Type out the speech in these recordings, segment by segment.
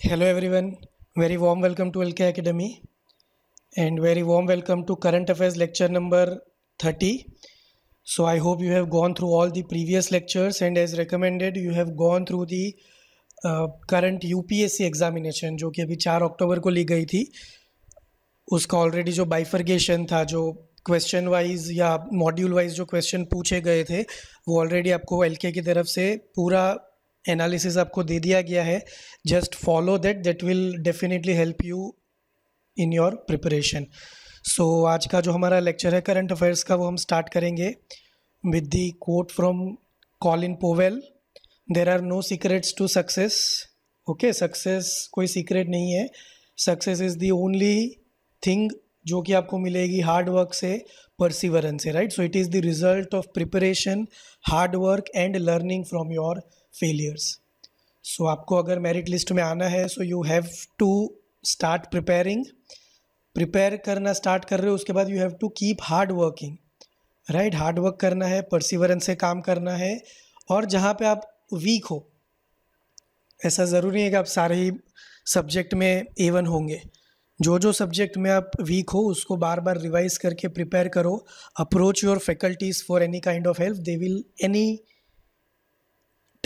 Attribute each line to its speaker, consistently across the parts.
Speaker 1: Hello everyone, very warm welcome to LK Academy and very warm welcome to current affairs lecture number 30. So I hope you have gone through all the previous lectures and as recommended you have gone through the uh, current UPSC examination जो कि अभी 4 अक्टूबर को ली गई थी उसका already जो bifurcation था जो क्वेश्चन वाइज या मॉड्यूल वाइज जो क्वेश्चन पूछे गए थे वो ऑलरेडी आपको एलके की तरफ से पूरा एनालिसिस आपको दे दिया गया है just follow that that will definitely help you in your preparation so आज का जो हमारा लेक्चर है करंट अफेयर्स का वो हम स्टार्ट करेंगे with the quote from Colin Powell there are no secrets to success okay success कोई सीक्रेट नहीं है success is the only thing जो कि आपको मिलेगी हार्ड वर्क से परसिवरेंस से right so it is the result of preparation hard work and learning from your failures so आपको अगर मेरिट लिस्ट में आना है so you have to start preparing prepare करना स्टार्ट कर रहे हो उसके बाद you have to keep hard working right hard work करना है परसिवरेंस से काम करना है और जहाँ पे आप वीक हो ऐसा ज़रूरी है कि आप सारे ही सब्जेक्ट में एवन होंगे जो जो सब्जेक्ट में आप वीक हो उसको बार बार रिवाइज करके प्रिपेयर करो approach your faculties for any kind of help they will any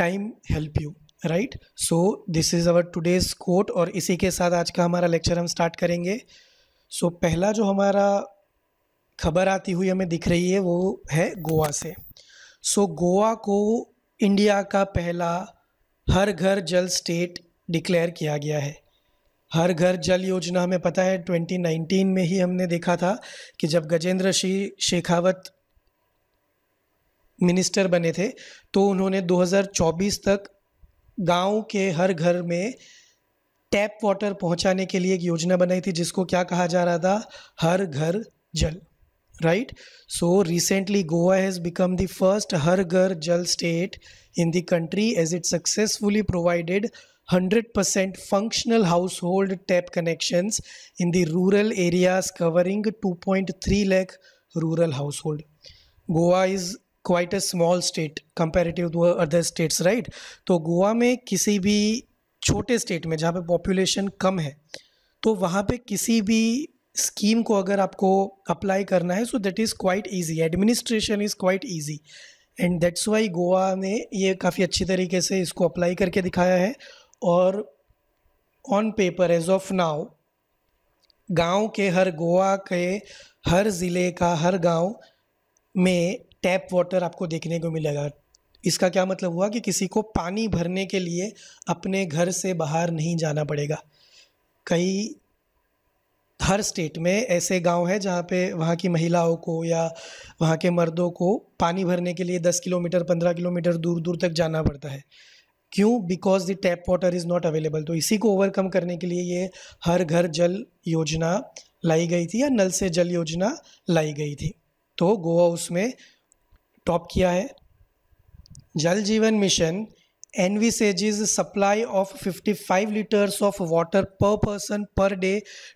Speaker 1: time help you right so this is our today's quote और इसी के साथ आज का हमारा लेक्चर हम स्टार्ट करेंगे सो so, पहला जो हमारा खबर आती हुई हमें दिख रही है वो है गोवा से सो so, गोवा को इंडिया का पहला हर घर जल स्टेट डिक्लेयर किया गया है हर घर जल योजना हमें पता है 2019 में ही हमने देखा था कि जब गजेंद्र सिंह शेखावत मिनिस्टर बने थे तो उन्होंने 2024 तक गांव के हर घर में टैप वाटर पहुंचाने के लिए एक योजना बनाई थी जिसको क्या कहा जा रहा था हर घर जल right so recently Goa has become the first हर घर जल state in the country as it successfully provided 100% percent functional household tap connection in the rural areas covering two point three lakh rural household Goa is quite a small state comparative to other states right तो गोवा में किसी भी छोटे state में जहाँ पे population कम है तो वहाँ पे किसी भी स्कीम को अगर आपको अप्लाई करना है so that is quite easy administration is quite easy and that's why Goa ने ये काफ़ी अच्छी तरीके से इसको अप्लाई करके दिखाया है और on paper as of now गांव के हर गोवा के हर ज़िले का हर गांव में टैप वाटर आपको देखने को मिलेगा इसका क्या मतलब हुआ कि किसी को पानी भरने के लिए अपने घर से बाहर नहीं जाना पड़ेगा कई हर स्टेट में ऐसे गांव है जहां पे वहां की महिलाओं को या वहां के मर्दों को पानी भरने के लिए दस किलोमीटर पंद्रह किलोमीटर दूर दूर तक जाना पड़ता है क्यों because the tap water is not available तो इसी को ओवरकम करने के लिए ये हर घर जल योजना लाई गई थी या नल से जल योजना लाई गई थी तो गोवा उसमें टॉप किया है Jal Jeevan mission envisages supply of 55 water per person per day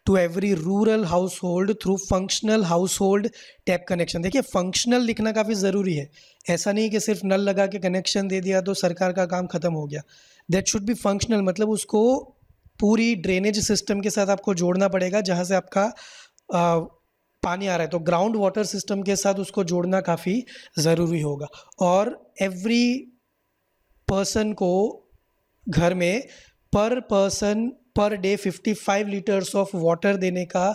Speaker 1: to every rural household through functional household tap connection देखिए फंक्शनल लिखना काफ़ी ज़रूरी है ऐसा नहीं कि सिर्फ नल लगा के कनेक्शन दे दिया तो सरकार का काम ख़त्म हो गया दैट शुड बी फंक्शनल मतलब उसको पूरी ड्रेनेज सिस्टम के साथ आपको जोड़ना पड़ेगा जहाँ से आपका पानी आ रहा है तो ग्राउंड वाटर सिस्टम के साथ उसको जोड़ना काफ़ी ज़रूरी होगा और एवरी पर्सन को घर में पर person per day 55 litres of water देने का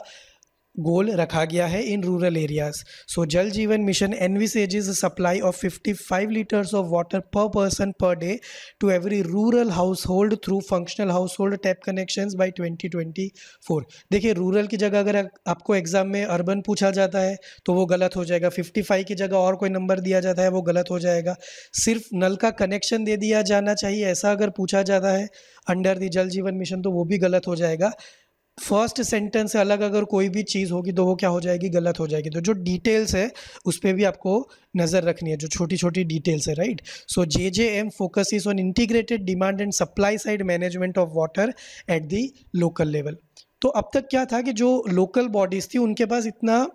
Speaker 1: गोल रखा गया है in rural areas so Jal Jeevan mission is supply of fifty five litres of water per person per day to every rural household through functional household tap connection by twenty twenty four देखिए rural की जगह अगर आपको exam में urban पूछा जाता है तो वो गलत हो जाएगा फिफ्टी फाइव की जगह और कोई नंबर दिया जाता है वो गलत हो जाएगा सिर्फ नल का कनेक्शन दे दिया जाना चाहिए ऐसा अगर पूछा जाता है अंडर द जल जीवन मिशन तो वो भी गलत हो जाएगा फर्स्ट सेंटेंस से अलग अगर कोई भी चीज़ होगी तो वो क्या हो जाएगी गलत हो जाएगी तो जो डिटेल्स है उस पर भी आपको नज़र रखनी है जो छोटी छोटी डिटेल्स है right so J J M focus is on integrated demand and supply side management of water at the local level तो अब तक क्या था कि जो लोकल बॉडीज़ थी उनके पास इतना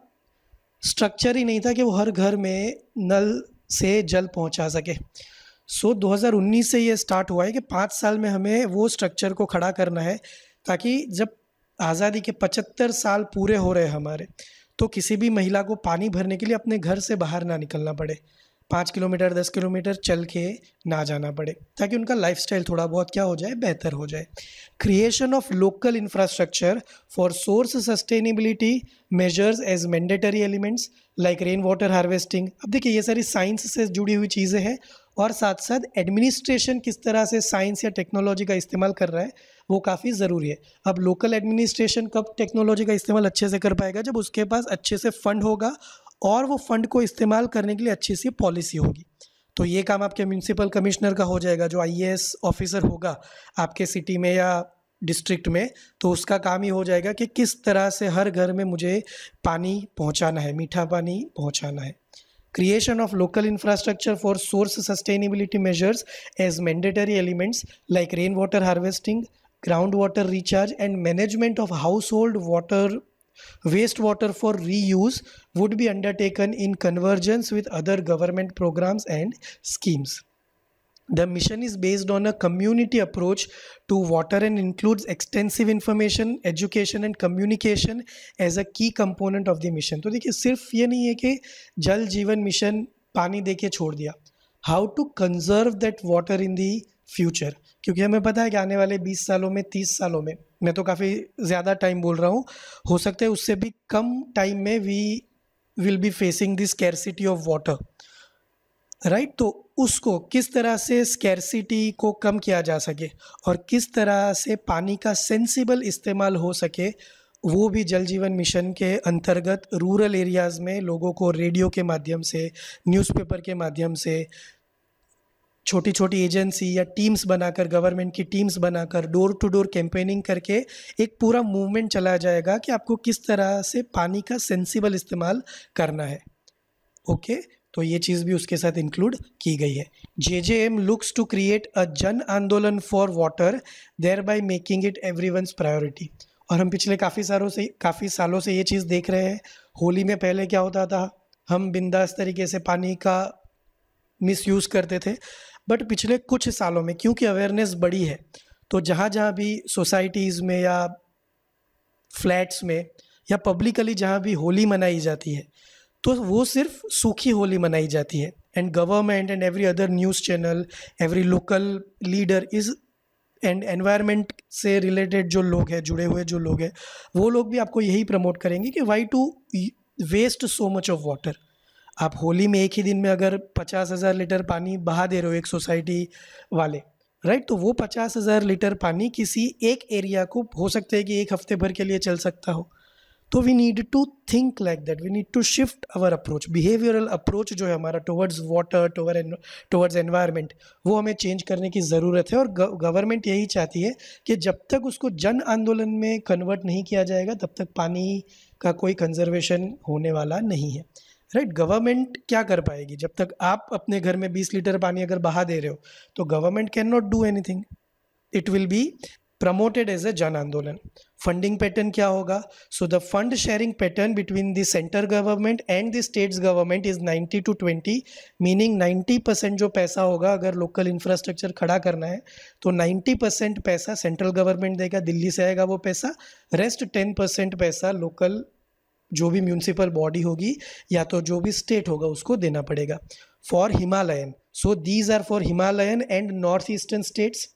Speaker 1: स्ट्रक्चर ही नहीं था कि वो हर घर में नल से जल पहुंचा सके सो so, 2019 से ये स्टार्ट हुआ है कि पाँच साल में हमें वो स्ट्रक्चर को खड़ा करना है ताकि जब आज़ादी के पचहत्तर साल पूरे हो रहे हैं हमारे तो किसी भी महिला को पानी भरने के लिए अपने घर से बाहर ना निकलना पड़े पाँच किलोमीटर दस किलोमीटर चल के ना जाना पड़े ताकि उनका लाइफस्टाइल थोड़ा बहुत क्या हो जाए बेहतर हो जाए creation of local infrastructure for source sustainability measures as mandatory elements like rain water harvesting अब देखिए ये सारी साइंस से जुड़ी हुई चीज़ें हैं और साथ साथ एडमिनिस्ट्रेशन किस तरह से साइंस या टेक्नोलॉजी का इस्तेमाल कर रहा है वो काफ़ी ज़रूरी है अब लोकल एडमिनिस्ट्रेशन कब टेक्नोलॉजी का इस्तेमाल अच्छे से कर पाएगा जब उसके पास अच्छे से फंड होगा और वो फंड को इस्तेमाल करने के लिए अच्छी सी पॉलिसी होगी तो ये काम आपके म्यूनसिपल कमिश्नर का हो जाएगा जो आई ऑफिसर होगा आपके सिटी में या डिस्ट्रिक्ट में तो उसका काम ही हो जाएगा कि किस तरह से हर घर में मुझे पानी पहुंचाना है मीठा पानी पहुंचाना है creation of local infrastructure for source sustainability measures as mandatory elements like rain water harvesting ground water recharge and management of household water waste water for reuse would be undertaken in convergence with other government programmes and schemes the mission is based on a community approach to water and includes extensive information education and communication as a key component of the mission तो देखिए सिर्फ ये नहीं है कि जल Jeevan mission पानी दे के छोड़ दिया how to conserve that water in the future क्योंकि हमें पता है कि आने वाले 20 सालों में 30 सालों में मैं तो काफ़ी ज़्यादा टाइम बोल रहा हूँ हो सकता है उससे भी कम टाइम में we will be facing this scarcity of water right तो उसको किस तरह से स्केरसिटी को कम किया जा सके और किस तरह से पानी का सेंसिबल इस्तेमाल हो सके वो भी जल जीवन मिशन के अंतर्गत रूरल एरियाज़ में लोगों को रेडियो के माध्यम से न्यूज़पेपर के माध्यम से छोटी छोटी एजेंसी या टीम्स बनाकर गवर्नमेंट की टीम्स बनाकर डोर टू डोर कैंपेनिंग करके एक पूरा मूवमेंट चलाया जाएगा कि आपको किस तरह से पानी का सेंसिबल इस्तेमाल करना है ओके तो ये चीज़ भी उसके साथ इंक्लूड की गई है J J M looks to create a jan andolan for water thereby making it every priority और हम पिछले काफ़ी सालों से काफ़ी सालों से ये चीज़ देख रहे हैं होली में पहले क्या होता था हम बिंदास तरीके से पानी का यूज़ करते थे बट पिछले कुछ सालों में क्योंकि अवेयरनेस बढ़ी है तो जहाँ जहाँ भी सोसाइटीज़ में या फ्लैट्स में या पब्लिकली जहाँ भी होली मनाई जाती है तो वो सिर्फ सूखी होली मनाई जाती है and government and every other news channel every local leader is and environment से रिलेटेड जो लोग हैं जुड़े हुए जो लोग हैं वो लोग भी आपको यही प्रमोट करेंगे कि why to waste so much of water आप होली में एक ही दिन में अगर पचास हज़ार लीटर पानी बहा दे रहे हो एक सोसाइटी वाले राइट तो वो पचास हज़ार लीटर पानी किसी एक एरिया को हो सकता है कि एक हफ्ते भर के लिए चल सकता हो तो we need to think like that we need to shift our approach behavioural approach जो है हमारा towards water toward towards environment वो हमें चेंज करने की ज़रूरत है और गवर्नमेंट यही चाहती है कि जब तक उसको जन आंदोलन में कन्वर्ट नहीं किया जाएगा तब तक पानी का कोई कंजर्वेशन होने वाला नहीं है राइट right? गवर्नमेंट क्या कर पाएगी जब तक आप अपने घर में 20 लीटर पानी अगर बहा दे रहे हो तो government can not do anything it will be promoted as a jan andolan funding pattern क्या होगा so the fund sharing pattern between the centre government and the states government is 90 to 20 meaning 90 percent जो पैसा होगा अगर लोकल इंफ्रास्ट्रक्चर खड़ा करना है तो 90 परसेंट पैसा सेंट्रल गवर्नमेंट देगा दिल्ली से आएगा वो पैसा रेस्ट 10 परसेंट पैसा लोकल जो भी म्यूनसिपल बॉडी होगी या तो जो भी स्टेट होगा उसको देना पड़ेगा for Himalayan so these are for Himalayan and north eastern states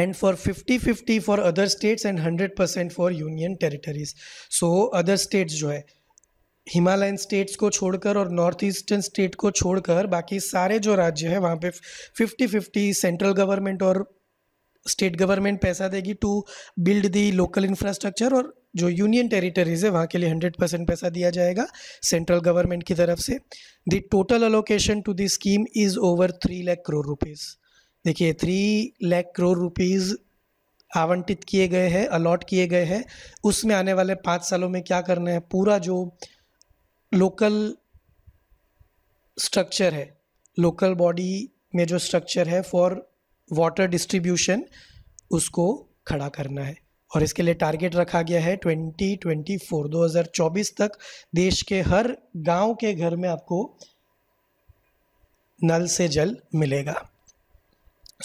Speaker 1: and for 50 50 for other states and 100% for union territories so other states जो है हिमालयन स्टेट्स को छोड़कर और नॉर्थ ईस्टर्न स्टेट को छोड़कर बाकी सारे जो राज्य हैं वहाँ पे 50 50 सेंट्रल गवर्नमेंट और स्टेट गवर्नमेंट पैसा देगी to build the local infrastructure और जो यूनियन टेरिटरीज है वहाँ के लिए हंड्रेड परसेंट पैसा दिया जाएगा सेंट्रल गवर्नमेंट की तरफ से the total allocation to this scheme is over three lakh crore rupees देखिए थ्री लाख करोड़ रुपीज़ आवंटित किए गए हैं अलॉट किए गए हैं उसमें आने वाले पाँच सालों में क्या करना है पूरा जो लोकल स्ट्रक्चर है लोकल बॉडी में जो स्ट्रक्चर है फॉर वाटर डिस्ट्रीब्यूशन उसको खड़ा करना है और इसके लिए टारगेट रखा गया है 2024 2024 तक देश के हर गांव के घर में आपको नल से जल मिलेगा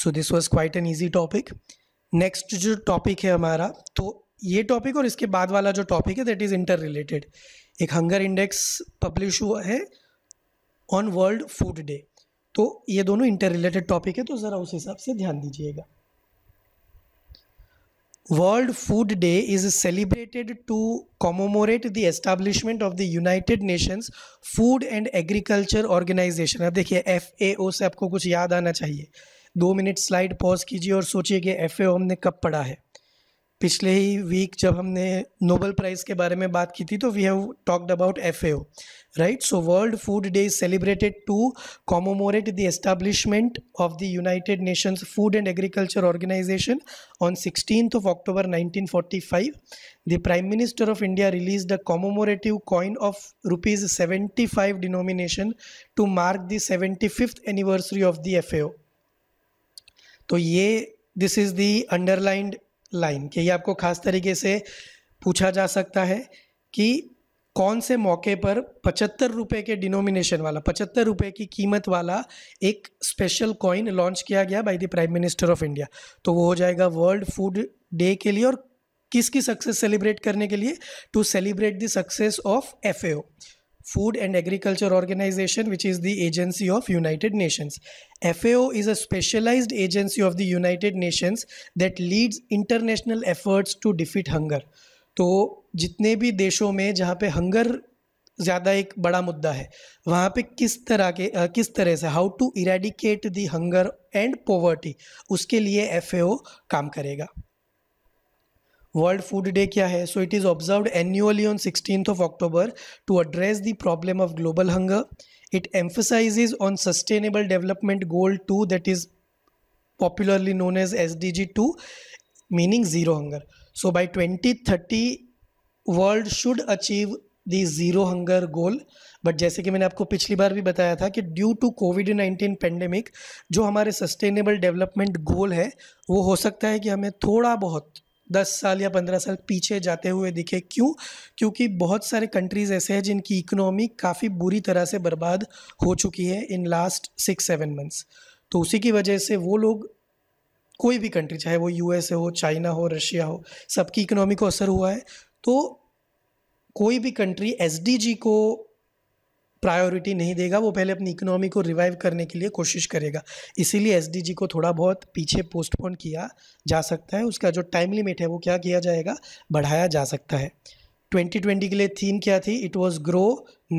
Speaker 1: so this was quite an easy topic next जो टॉपिक है हमारा तो ये टॉपिक और इसके बाद वाला जो टॉपिक है दैट इज़ इंटर रिलेटेड एक हंगर इंडेक्स पब्लिश हुआ है ऑन वर्ल्ड फूड डे तो ये दोनों इंटर रिलेटेड टॉपिक है तो ज़रा उस हिसाब से ध्यान दीजिएगा world food day is celebrated to commemorate the establishment of the United Nations food and agriculture organisation अब देखिए एफ ए ओ से आपको कुछ याद आना चाहिए दो मिनट स्लाइड पॉज कीजिए और सोचिए कि एफ ए हमने कब पढ़ा है पिछले ही वीक जब हमने नोबल प्राइज़ के बारे में बात की थी तो we have talked about F A right so world food day is celebrated to commemorate the establishment of the United Nations food and agriculture organisation on sixteen of October minister of India release the commemorative coin of rupees seventy five denomination to mark the seventy fifth anniversary of the F A तो ये this is the underlined line के ये आपको खास तरीके से पूछा जा सकता है कि कौन से मौके पर पचहत्तर रुपये के डिनोमिनेशन वाला पचहत्तर रुपये की कीमत वाला एक स्पेशल कॉइन लॉन्च किया गया by the prime minister of India तो वो हो जाएगा वर्ल्ड फूड डे के लिए और किसकी सक्सेस सेलिब्रेट करने के लिए to celebrate the success of F Food and Agriculture Organization, which is the agency of United Nations. FAO is a specialized agency of the United Nations that leads international efforts to defeat hunger. तो जितने भी देशों में जहाँ पे hunger ज़्यादा एक बड़ा मुद्दा है वहाँ पे किस तरह के आ, किस तरह से how to eradicate the hunger and poverty उसके लिए एफएओ काम करेगा वर्ल्ड फूड डे क्या है so it is observe annually on sixteen of October to address the problem of global hunger it on sustainable development goal two that is popularly known as S D G two meaning zero hunger so by twenty thirty world should achieve the zero hunger goal but जैसे कि मैंने आपको पिछली बार भी बताया था कि due to COVID nineteen pandemic जो हमारे सस्टेनेबल डेवलपमेंट गोल है वो हो सकता है कि हमें थोड़ा बहुत दस साल या पंद्रह साल पीछे जाते हुए दिखे क्यों क्योंकि बहुत सारे कंट्रीज़ ऐसे हैं जिनकी इकोनॉमी काफ़ी बुरी तरह से बर्बाद हो चुकी है in last six seven months तो उसी की वजह से वो लोग कोई भी कंट्री चाहे वो यू हो चाइना हो रशिया हो सबकी इकोनॉमी को असर हुआ है तो कोई भी कंट्री एस को प्रायोरिटी नहीं देगा वो पहले अपनी इकोनॉमी को रिवाइव करने के लिए कोशिश करेगा इसीलिए एस को थोड़ा बहुत पीछे पोस्टपोन किया जा सकता है उसका जो टाइम लिमिट है वो क्या किया जाएगा बढ़ाया जा सकता है 2020 के लिए थीम क्या थी it was grow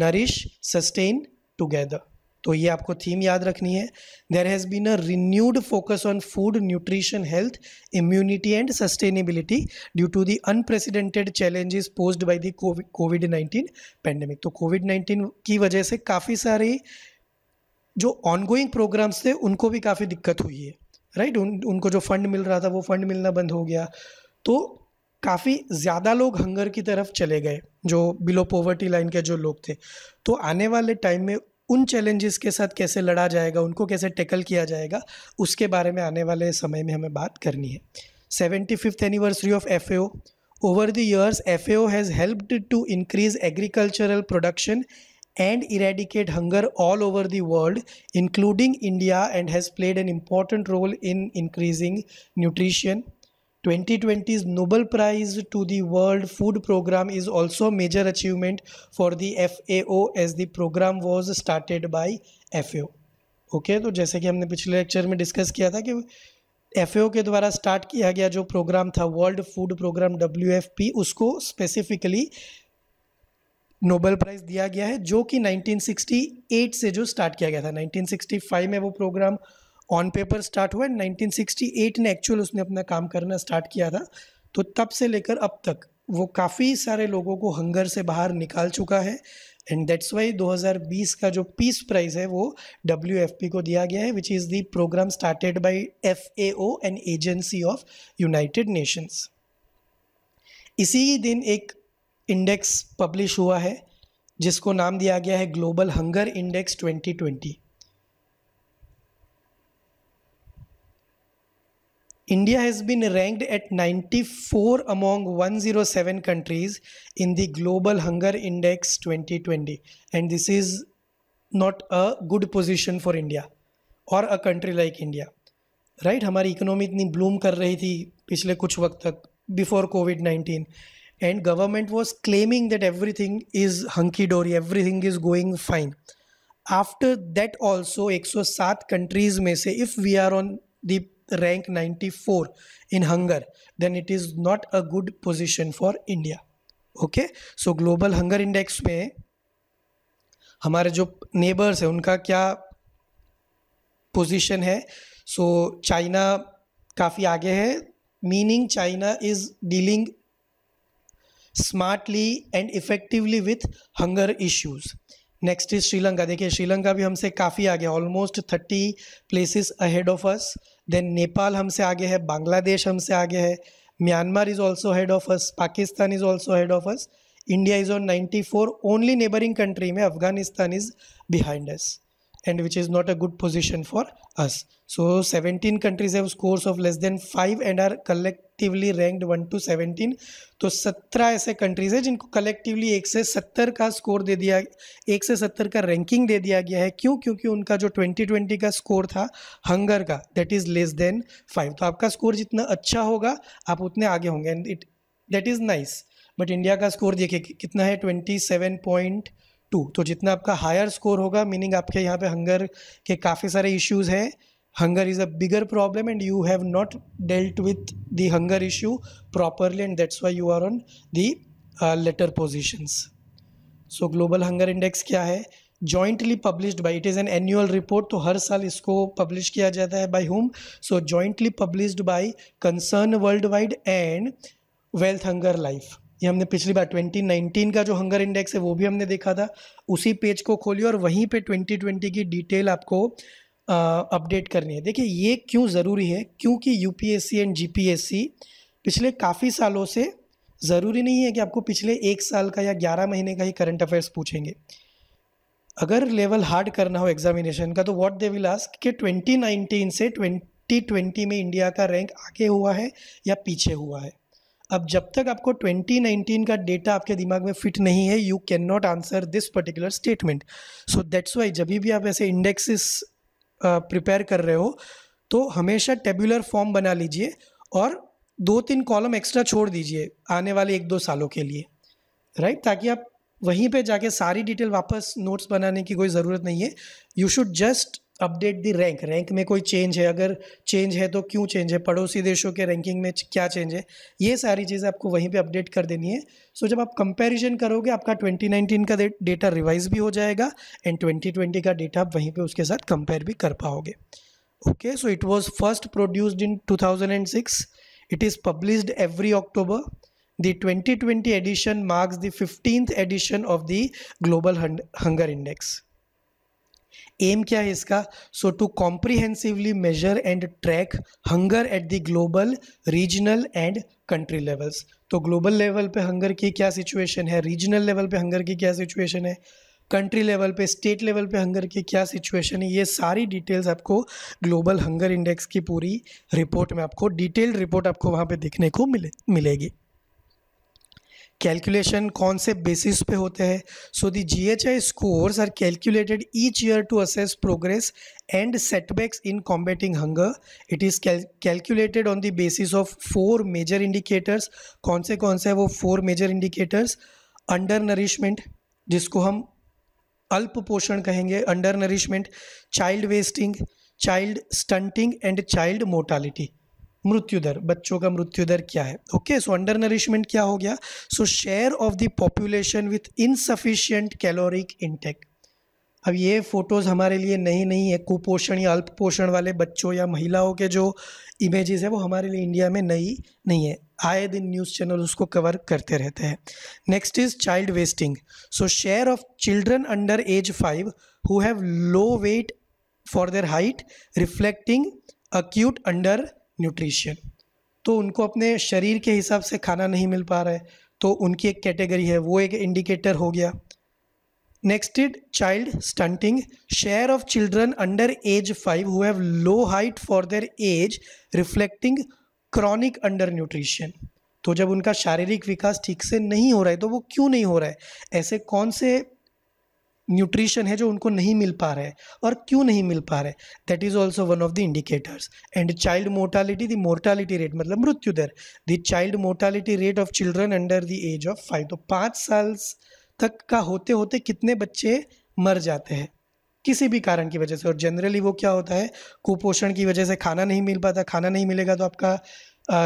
Speaker 1: nourish sustain together तो ये आपको थीम याद रखनी है there has been a renewed focus on food nutrition health immunity and sustainability due to the unprecedented challenges posed by the COVID nineteen pandemic तो COVID nineteen की वजह से काफ़ी सारी जो ऑनगोइंग प्रोग्राम्स थे उनको भी काफ़ी दिक्कत हुई है राइट right? उन उनको जो फंड मिल रहा था वो फंड मिलना बंद हो गया तो काफ़ी ज़्यादा लोग हंगर की तरफ चले गए जो बिलो पॉवर्टी लाइन के जो लोग थे तो आने वाले टाइम में उन चैलेंजेस के साथ कैसे लड़ा जाएगा उनको कैसे टैकल किया जाएगा उसके बारे में आने वाले समय में हमें बात करनी है seventy fifth anniversary of F over the years F has helped to increase agricultural production and eradicate hunger all over the world including India and has played an important role in increasing nutrition 2020's Nobel Prize to the World Food Program is also a major achievement for the FAO as the program was started by FAO. Okay okay, तो जैसे कि हमने पिछले lecture में discuss किया था कि F के द्वारा स्टार्ट किया गया जो प्रोग्राम था वर्ल्ड फूड प्रोग्राम डब्ल्यू उसको स्पेसिफिकली नोबेल प्राइज़ दिया गया है जो कि 1968 से जो स्टार्ट किया गया था 1965 में वो प्रोग्राम ऑन पेपर स्टार्ट हुआ एट ने एक्चुअल उसने अपना काम करना स्टार्ट किया था तो तब से लेकर अब तक वो काफ़ी सारे लोगों को हंगर से बाहर निकाल चुका है एंड दैट्स वाई 2020 का जो पीस प्राइज है वो डब्ल्यू को दिया गया है which is the programme started by F and agency of United Nations इसी दिन एक इंडेक्स पब्लिश हुआ है जिसको नाम दिया गया है global hunger index 2020 India has been ranked at 94 among 107 countries in the Global Hunger Index 2020. And this is not a good position for India or a country like India. right? Our economy was blooming, कर रही थी पिछले कुछ वक्त तक before everything is and government was claiming that everything is hunky dory everything is going fine after that rank 94 in hunger then it is not a good position for india okay so global hunger index में हमारे जो neighbours हैं उनका क्या position है so China काफ़ी आगे है meaning China is dealing smartly and effectively with hunger issues next is Sri Lanka देखिए श्रीलंका भी हमसे काफ़ी आगे almost thirty places ahead of us then Nepal हमसे आगे है बांग्लादेश हमसे आगे है Myanmar is also ahead of us Pakistan is also ahead of us India is on 94 four only neighbouring country में Afghanistan is behind us and which is not a good position for us. So 17 countries have scores of less than 5 and are collectively ranked 1 to 17. तो 17 ऐसे countries हैं जिनको collectively 1 से 70 का score दे दिया 1 से 70 का ranking दे दिया गया है क्यों क्योंकि उनका जो 2020 का score था hunger का that is less than 5 तो आपका score जितना अच्छा होगा आप उतने आगे होंगे and it that is nice but India का score देखिए कितना है 27. टू तो जितना आपका हायर स्कोर होगा मीनिंग आपके यहाँ पे हंगर के काफ़ी सारे इश्यूज़ हैं hunger is a bigger problem and you have not dealt with the hunger issue properly and that's why you are on the latter positions so global hunger index क्या है jointly published by it is an annual report तो हर साल इसको publish किया जाता है by होम so jointly published by Concern worldwide and Welthungerhilfe ये हमने पिछली बार 2019 का जो हंगर इंडेक्स है वो भी हमने देखा था उसी पेज को खोलिए और वहीं पे 2020 की डिटेल आपको अपडेट करनी है देखिए ये क्यों ज़रूरी है क्योंकि यू एंड जी पिछले काफ़ी सालों से ज़रूरी नहीं है कि आपको पिछले एक साल का या ग्यारह महीने का ही करंट अफेयर्स पूछेंगे अगर लेवल हार्ड करना हो एग्जामिनेशन का तो व्हाट दे विल आस्क कि 2019 से 2020 में इंडिया का रैंक आगे हुआ है या पीछे हुआ है अब जब तक आपको 2019 का डेटा आपके दिमाग में फिट नहीं है you can not answer this particular statement so that's why जब भी आप ऐसे इंडेक्सेस प्रिपेयर कर रहे हो तो हमेशा टेबुलर फॉर्म बना लीजिए और दो तीन कॉलम एक्स्ट्रा छोड़ दीजिए आने वाले एक दो सालों के लिए राइट ताकि आप वहीं पे जाके सारी डिटेल वापस नोट्स बनाने की कोई ज़रूरत नहीं है you should just update the rank rank में कोई चेंज है अगर चेंज है तो क्यों चेंज है पड़ोसी देशों के रैंकिंग में क्या चेंज है ये सारी चीज़ें आपको वहीं पे अपडेट कर देनी है सो so, जब आप कंपैरिजन करोगे आपका 2019 का डेटा रिवाइज भी हो जाएगा एंड 2020 का डेटा आप वहीं पे उसके साथ कंपेयर भी कर पाओगे okay so it was first produced in two it is published every October the 2020 edition marks the fifteenth edition of the global hunger index aim क्या है इसका so to comprehensively measure and track hunger at the global regional and country levels तो global level पे hunger की क्या situation है regional level पे hunger की क्या सिचुएशन है कंट्री लेवल पे स्टेट लेवल पे हंगर की क्या सिचुएशन है ये सारी डिटेल्स आपको ग्लोबल हंगर इंडेक्स की पूरी रिपोर्ट में आपको डिटेल्ड रिपोर्ट आपको वहाँ पे देखने को मिले मिलेगी कैलकुलेशन कौन से बेसिस पे होते हैं so the G H I scores are calculated each year to assess progress and setbacks in combating hunger it is calculated on the basis of four major indicators कौन से कौन से वो four major indicators undernourishment जिसको हम अल्प पोषण कहेंगे undernourishment child wasting child stunting and child mortality मृत्यु दर बच्चों का मृत्यु दर क्या है ओके सो अंडर नरिशमेंट क्या हो गया so share of the population with insufficient caloric intake अब ये फ़ोटोज़ हमारे लिए नहीं नहीं है कुपोषण या अल्प पोषण वाले बच्चों या महिलाओं के जो इमेजेस है वो हमारे लिए इंडिया में नई नहीं है आए दिन न्यूज़ चैनल उसको कवर करते रहते हैं next is child wasting so share of children under age five who have low weight for their height reflecting acute undernutrition तो उनको अपने शरीर के हिसाब से खाना नहीं मिल पा रहा है तो उनकी एक कैटेगरी है वो एक इंडिकेटर हो गया next is child stunting share of children under age five who have low height for their age reflecting chronic undernutrition तो जब उनका शारीरिक विकास ठीक से नहीं हो रहा है तो वो क्यों नहीं हो रहा है ऐसे कौन से न्यूट्रिशन है जो उनको नहीं मिल पा रहा है और क्यों नहीं मिल पा रहा है that is also one of the indicators and child mortality the mortality rate मतलब मृत्यु दर the child mortality rate of children under the age of five तो पाँच साल तक का होते होते कितने बच्चे मर जाते हैं किसी भी कारण की वजह से और जनरली वो क्या होता है कुपोषण की वजह से खाना नहीं मिल पाता खाना नहीं मिलेगा तो आपका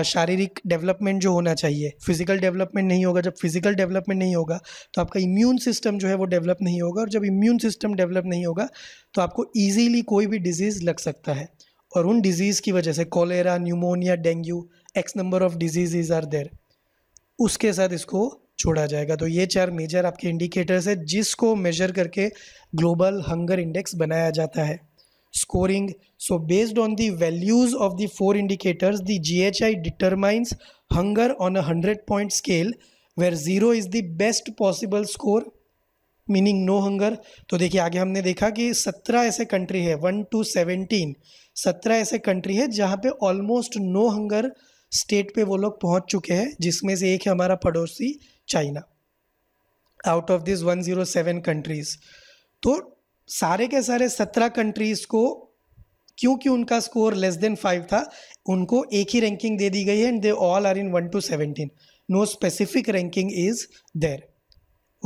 Speaker 1: शारीरिक डेवलपमेंट जो होना चाहिए फिजिकल डेवलपमेंट नहीं होगा जब फिजिकल डेवलपमेंट नहीं होगा तो आपका इम्यून सिस्टम जो है वो डेवलप नहीं होगा और जब इम्यून सिस्टम डेवलप नहीं होगा तो आपको ईजीली कोई भी डिजीज़ लग सकता है और उन डिजीज़ की वजह से cholera pneumonia dengue X number of diseases are there उसके साथ इसको छोड़ा जाएगा तो ये चार मेजर आपके इंडिकेटर्स है जिसको मेजर करके ग्लोबल हंगर इंडेक्स बनाया जाता है scoring. So based on the values of the four indicators, the GHI determines hunger on a 100 point scale where zero is the best possible score meaning no hunger तो देखिए आगे हमने देखा कि सत्रह ऐसे कंट्री है वन टू सेवेंटीन सत्रह ऐसे कंट्री है जहाँ पे ऑलमोस्ट नो हंगर स्टेट पे वो लोग पहुँच चुके हैं जिसमें से एक है हमारा पड़ोसी China out of this one zero seven countries तो सारे के सारे सत्रह कंट्रीज़ को क्योंकि उनका स्कोर लेस देन फाइव था उनको एक ही रैंकिंग दे दी गई है and they all are in one two seventeen no specific ranking is there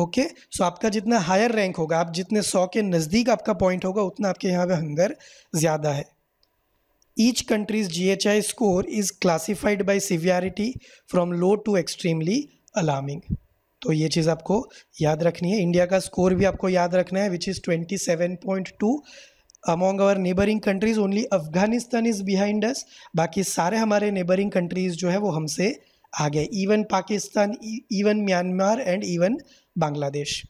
Speaker 1: okay so आपका जितना हायर रैंक होगा आप जितने सौ के नज़दीक आपका पॉइंट होगा उतना आपके यहाँ पे हंगर ज़्यादा है each countries G H I score is classified by severity from low to extremely alarming तो ये चीज़ आपको याद रखनी है इंडिया का स्कोर भी आपको याद रखना है which is twenty seven point two among our neighbouring countries only Afghanistan is behind us बाकी सारे हमारे नेबरिंग कंट्रीज़ जो है वो हमसे आगे even Pakistan even Myanmar and even Bangladesh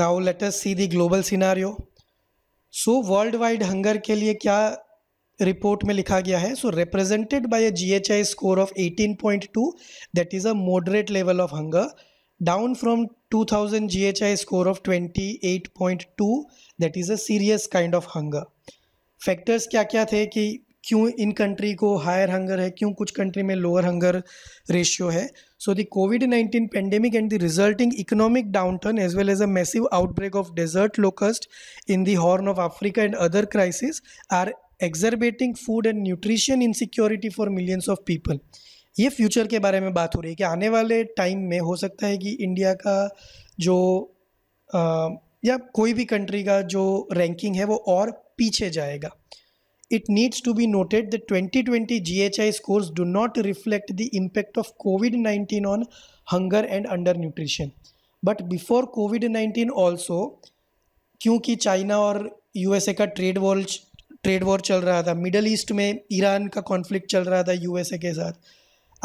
Speaker 1: now let us see the global scenario so worldwide hunger के लिए क्या रिपोर्ट में लिखा गया है so represented by a GHI score of 18.2 that is a moderate level of hunger down from 2000 GHI score of 28.2 that is a serious kind of hunger factors क्या क्या थे कि क्यों इन कंट्री को हायर हंगर है क्यों कुछ कंट्री में लोअर हंगर रेशियो है so the COVID nineteen pandemic and the resulting economic downturn as well as a massive outbreak of desert locust in the Horn of Africa and other crisis are exacerbating food and nutrition insecurity for millions of people ये future के बारे में बात हो रही है कि आने वाले टाइम में हो सकता है कि इंडिया का जो आ, या कोई भी कंट्री का जो रैंकिंग है वो और पीछे जाएगा it needs to be noted the 2020 scores do not reflect the impact of COVID nineteen on hunger and undernutrition but before COVID nineteen also क्योंकि चाइना और ए का ट्रेड वॉल ट्रेड वॉर चल रहा था मिडल ईस्ट में Iran का conflict चल रहा था यूएसए के साथ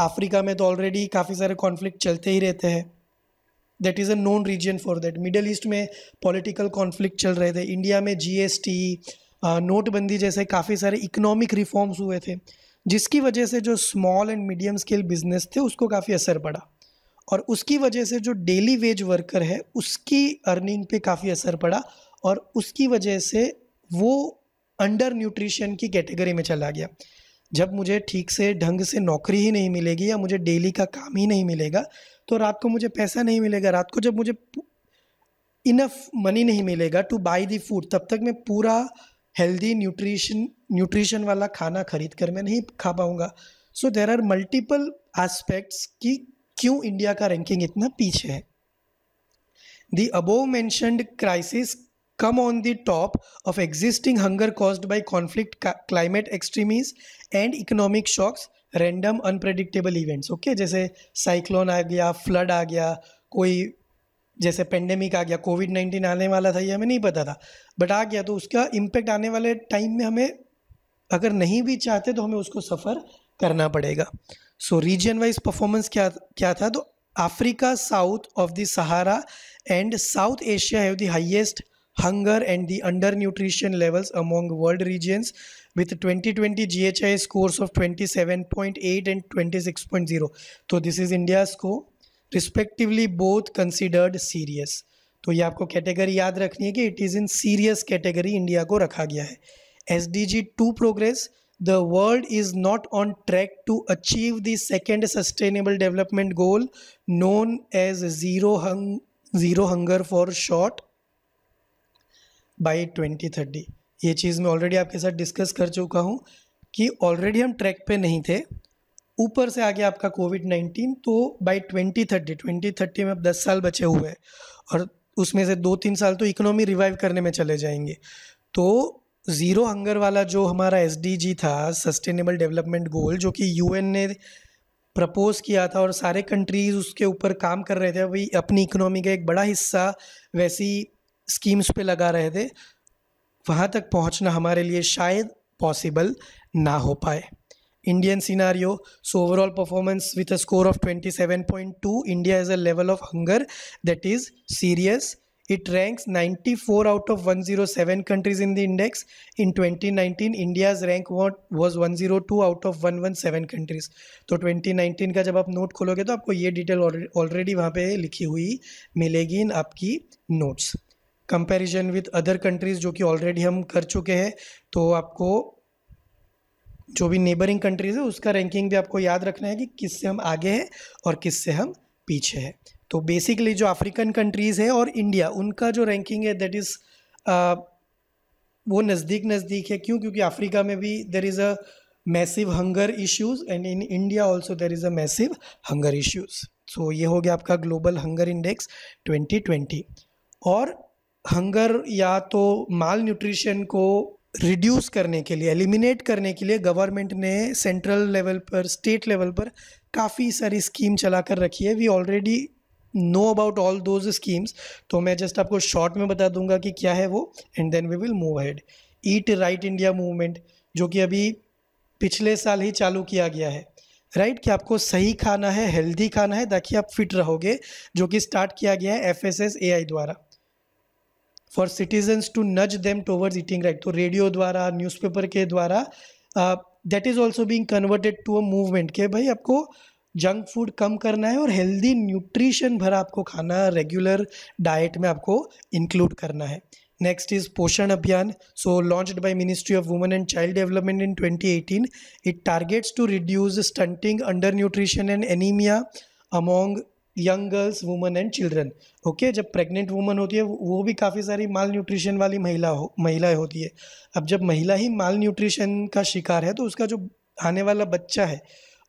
Speaker 1: अफ्रीका में तो ऑलरेडी काफ़ी सारे कॉन्फ्लिक्ट चलते ही रहते हैं that is a known reason for that Middle East में पॉलिटिकल कॉन्फ्लिक्ट चल रहे थे इंडिया में जीएसटी नोटबंदी जैसे काफ़ी सारे इकोनॉमिक रिफॉर्म्स हुए थे जिसकी वजह से जो small and medium scale business थे उसको काफ़ी असर पड़ा और उसकी वजह से जो डेली वेज वर्कर है उसकी अर्निंग पे काफ़ी असर पड़ा और उसकी वजह से वो अंडर न्यूट्रिशन की कैटेगरी में चला गया जब मुझे ठीक से ढंग से नौकरी ही नहीं मिलेगी या मुझे डेली का काम ही नहीं मिलेगा तो रात को मुझे पैसा नहीं मिलेगा रात को जब मुझे इनफ मनी नहीं मिलेगा टू बाई दी फूड तब तक मैं पूरा हेल्दी न्यूट्रिशन न्यूट्रिशन वाला खाना खरीद कर मैं नहीं खा पाऊँगा so there are multiple aspects कि क्यों इंडिया का रैंकिंग इतना पीछे है the above mentioned crisis come on the top of existing hunger caused by conflict, ca climate extremes and economic shocks random unpredictable events okay जैसे cyclone आ गया flood आ गया कोई जैसे पेंडेमिक आ गया कोविड नाइन्टीन आने वाला था ये हमें नहीं पता था बट आ गया तो उसका इम्पैक्ट आने वाले टाइम में हमें अगर नहीं भी चाहते तो हमें उसको सफ़र करना पड़ेगा सो रीजन वाइज परफॉर्मेंस क्या क्या था तो Africa south of the Sahara and South Asia have the highest hunger and the undernutrition levels among world regions with 2020 GHI scores of 27.8 and 26.0. So this is India's score. Respectively, both considered serious. तो ये आपको category याद रखनी है कि it is in serious category India को रखा गया है S D G two progress the world is not on track to achieve the second sustainable development goal known as zero, hung zero hunger for short by twenty thirty ये चीज़ मैं already आपके साथ discuss कर चुका हूँ कि already हम ट्रैक पे नहीं थे ऊपर से आ गया आपका कोविड नाइन्टीन तो by twenty thirty twenty thirty में अब दस साल बचे हुए हैं और उसमें से दो तीन साल तो इकोनॉमी रिवाइव करने में चले जाएंगे तो ज़ीरो हंगर वाला जो हमारा एस था सस्टेनेबल डेवलपमेंट गोल जो कि यू ने प्रपोज किया था और सारे कंट्रीज़ उसके ऊपर काम कर रहे थे अभी अपनी इकोनॉमी का एक बड़ा हिस्सा वैसी स्कीम्स पे लगा रहे थे वहाँ तक पहुँचना हमारे लिए शायद पॉसिबल ना हो पाए Indian scenario so overall performance with a score of twenty seven point two India is a level of hunger that is serious it ranks ninety four out of one zero seven countries in the index in twenty nineteen India's rank what was one zero two out of one one seven countries तो twenty 2019 का जब आप note खोलोगे तो आपको ये detail already वहाँ पे लिखी हुई मिलेगी इन आपकी notes comparison with other countries जो कि ऑलरेडी हम कर चुके हैं तो आपको जो भी नेबरिंग कंट्रीज़ है उसका रैंकिंग भी आपको याद रखना है कि किससे हम आगे हैं और किससे हम पीछे हैं तो बेसिकली जो अफ्रीकन कंट्रीज़ है और इंडिया उनका जो रैंकिंग है दैट इज़ वो नज़दीक नज़दीक है क्यों क्योंकि अफ्रीका में भी there is a massive hunger issues and in India also there is a massive hunger issues so ये हो गया आपका ग्लोबल हंगर इंडेक्स 2020 और हंगर या तो माल न्यूट्रिशन को रिड्यूस करने के लिए एलिमिनेट करने के लिए गवर्नमेंट ने सेंट्रल लेवल पर स्टेट लेवल पर काफ़ी सारी स्कीम चला कर रखी है we already know about all those schemes तो मैं जस्ट आपको शॉर्ट में बता दूंगा कि क्या है वो and then we will move head eat right India movement जो कि अभी पिछले साल ही चालू किया गया है राइट right? कि आपको सही खाना है हेल्दी खाना है ताकि आप फिट रहोगे जो कि स्टार्ट किया गया है F S S A I द्वारा for citizens to nudge them towards eating right तो रेडियो द्वारा न्यूज़पेपर के द्वारा that is also being converted to a movement के भाई आपको जंक फूड कम करना है और हेल्दी न्यूट्रिशन भरा आपको खाना रेगुलर डाइट में आपको इंक्लूड करना है next is Poshan Abhiyan so launched by ministry of women and child development in 2018 it targets to reduce stunting under nutrition and anaemia among young girls women and children okay जब pregnant woman होती है वो भी काफ़ी सारी माल nutrition वाली महिला हो महिलाएँ होती है अब जब महिला ही माल न्यूट्रिशन का शिकार है तो उसका जो आने वाला बच्चा है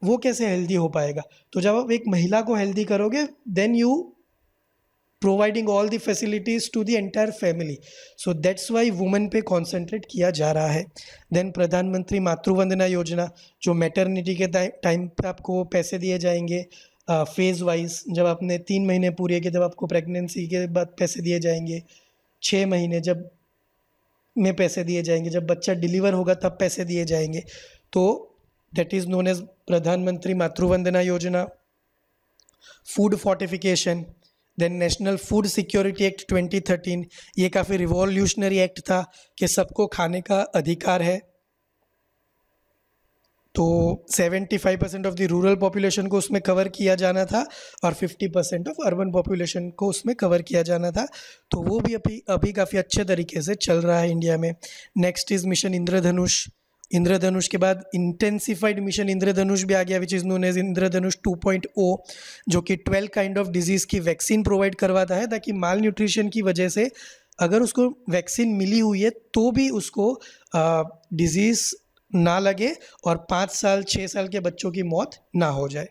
Speaker 1: वो कैसे हेल्दी हो पाएगा तो जब आप एक महिला को हेल्दी करोगे then you providing all the facilities to the entire family so that's why women पे कॉन्सेंट्रेट किया जा रहा है देन प्रधानमंत्री मातृवंदना योजना जो मैटरनिटी के टाइम पर आपको पैसे दिए जाएंगे फेज़ वाइज जब आपने तीन महीने पूरे किए जब आपको प्रेगनेंसी के बाद पैसे दिए जाएंगे छः महीने जब में पैसे दिए जाएंगे जब बच्चा डिलीवर होगा तब पैसे दिए जाएंगे तो that is known as Pradhanmantri Matruvandana Yojana food fortification then national food security act 2013 ये काफ़ी रिवॉल्यूशनरी एक्ट था कि सबको खाने का अधिकार है तो 75 percent of the rural population को उसमें कवर किया जाना था और 50 परसेंट ऑफ अर्बन पॉपुलेशन को उसमें कवर किया जाना था तो वो भी अभी अभी काफ़ी अच्छे तरीके से चल रहा है इंडिया में next is mission Indradhanush Indradhanush के बाद इंटेंसिफाइड मिशन इंद्रधनुष भी आ गया which is known as Indradhanush 2.0 जो कि 12 काइंड ऑफ डिजीज़ की वैक्सीन प्रोवाइड करवाता है ताकि माल न्यूट्रिशन की वजह से अगर उसको वैक्सीन मिली हुई है तो भी उसको डिज़ीज़ ना लगे और पाँच साल छः साल के बच्चों की मौत ना हो जाए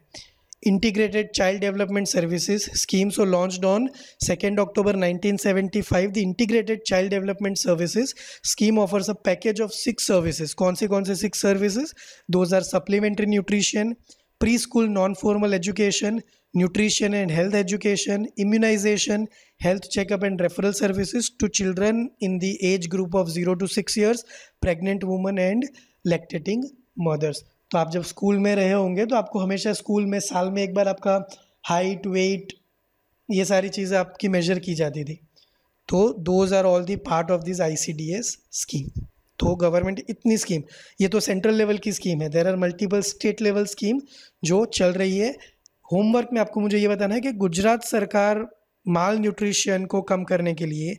Speaker 1: integrated child development services schemes और launch on second October 1975 seventy five the integrated child development services scheme offers a package of six services कौन से कौन से six services those are supplementary nutrition pre school non formal education nutrition and health education immunisation health checkup and referral services to children in the age group of zero to six years pregnant woman and lactating mother's तो आप जब school में रहे होंगे तो आपको हमेशा school में साल में एक बार आपका हाइट वेट ये सारी चीज़ें आपकी मेजर की जाती थी तो those are all the part of this I C D S scheme तो गवर्नमेंट इतनी स्कीम ये तो सेंट्रल लेवल की स्कीम है there are multiple state level scheme जो चल रही है होमवर्क में आपको मुझे ये बताना है कि गुजरात सरकार माल न्यूट्रिशन को कम करने के लिए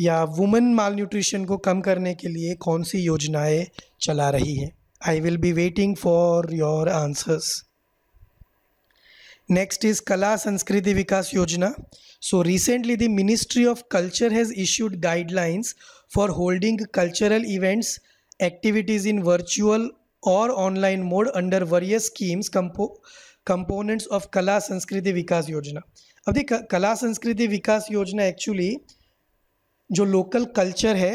Speaker 1: या वुमेन माल न्यूट्रिशन को कम करने के लिए कौन सी योजनाएं चला रही है I will be waiting for your answers next is Kala Sanskriti Vikas Yojana so recently the ministry of culture has issued guidelines for holding cultural events activities in virtual और online mode under various schemes components of Kala Sanskriti Vikas योजना अभी कला संस्कृति विकास योजना actually जो local culture है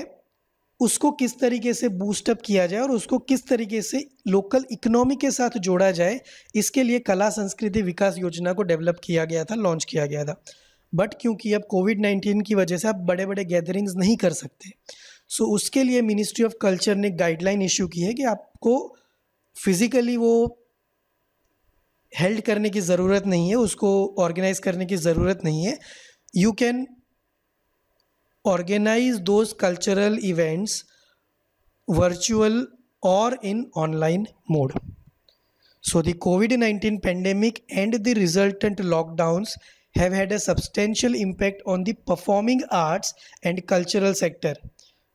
Speaker 1: उसको किस तरीके से बूस्टअप किया जाए और उसको किस तरीके से लोकल इकोनॉमी के साथ जोड़ा जाए इसके लिए कला संस्कृति विकास योजना को डेवलप किया गया था लॉन्च किया गया था बट क्योंकि अब कोविड नाइन्टीन की वजह से आप बड़े बड़े गैदरिंग्स नहीं कर सकते सो so, उसके लिए मिनिस्ट्री ऑफ कल्चर ने गाइडलाइन इशू की है कि आपको फिज़िकली वो हेल्ड करने की ज़रूरत नहीं है उसको ऑर्गेनाइज करने की ज़रूरत नहीं है you can organize those cultural events virtual or in online mode. So the COVID-19 pandemic and the resultant lockdowns have had a substantial impact on the performing arts and cultural sector.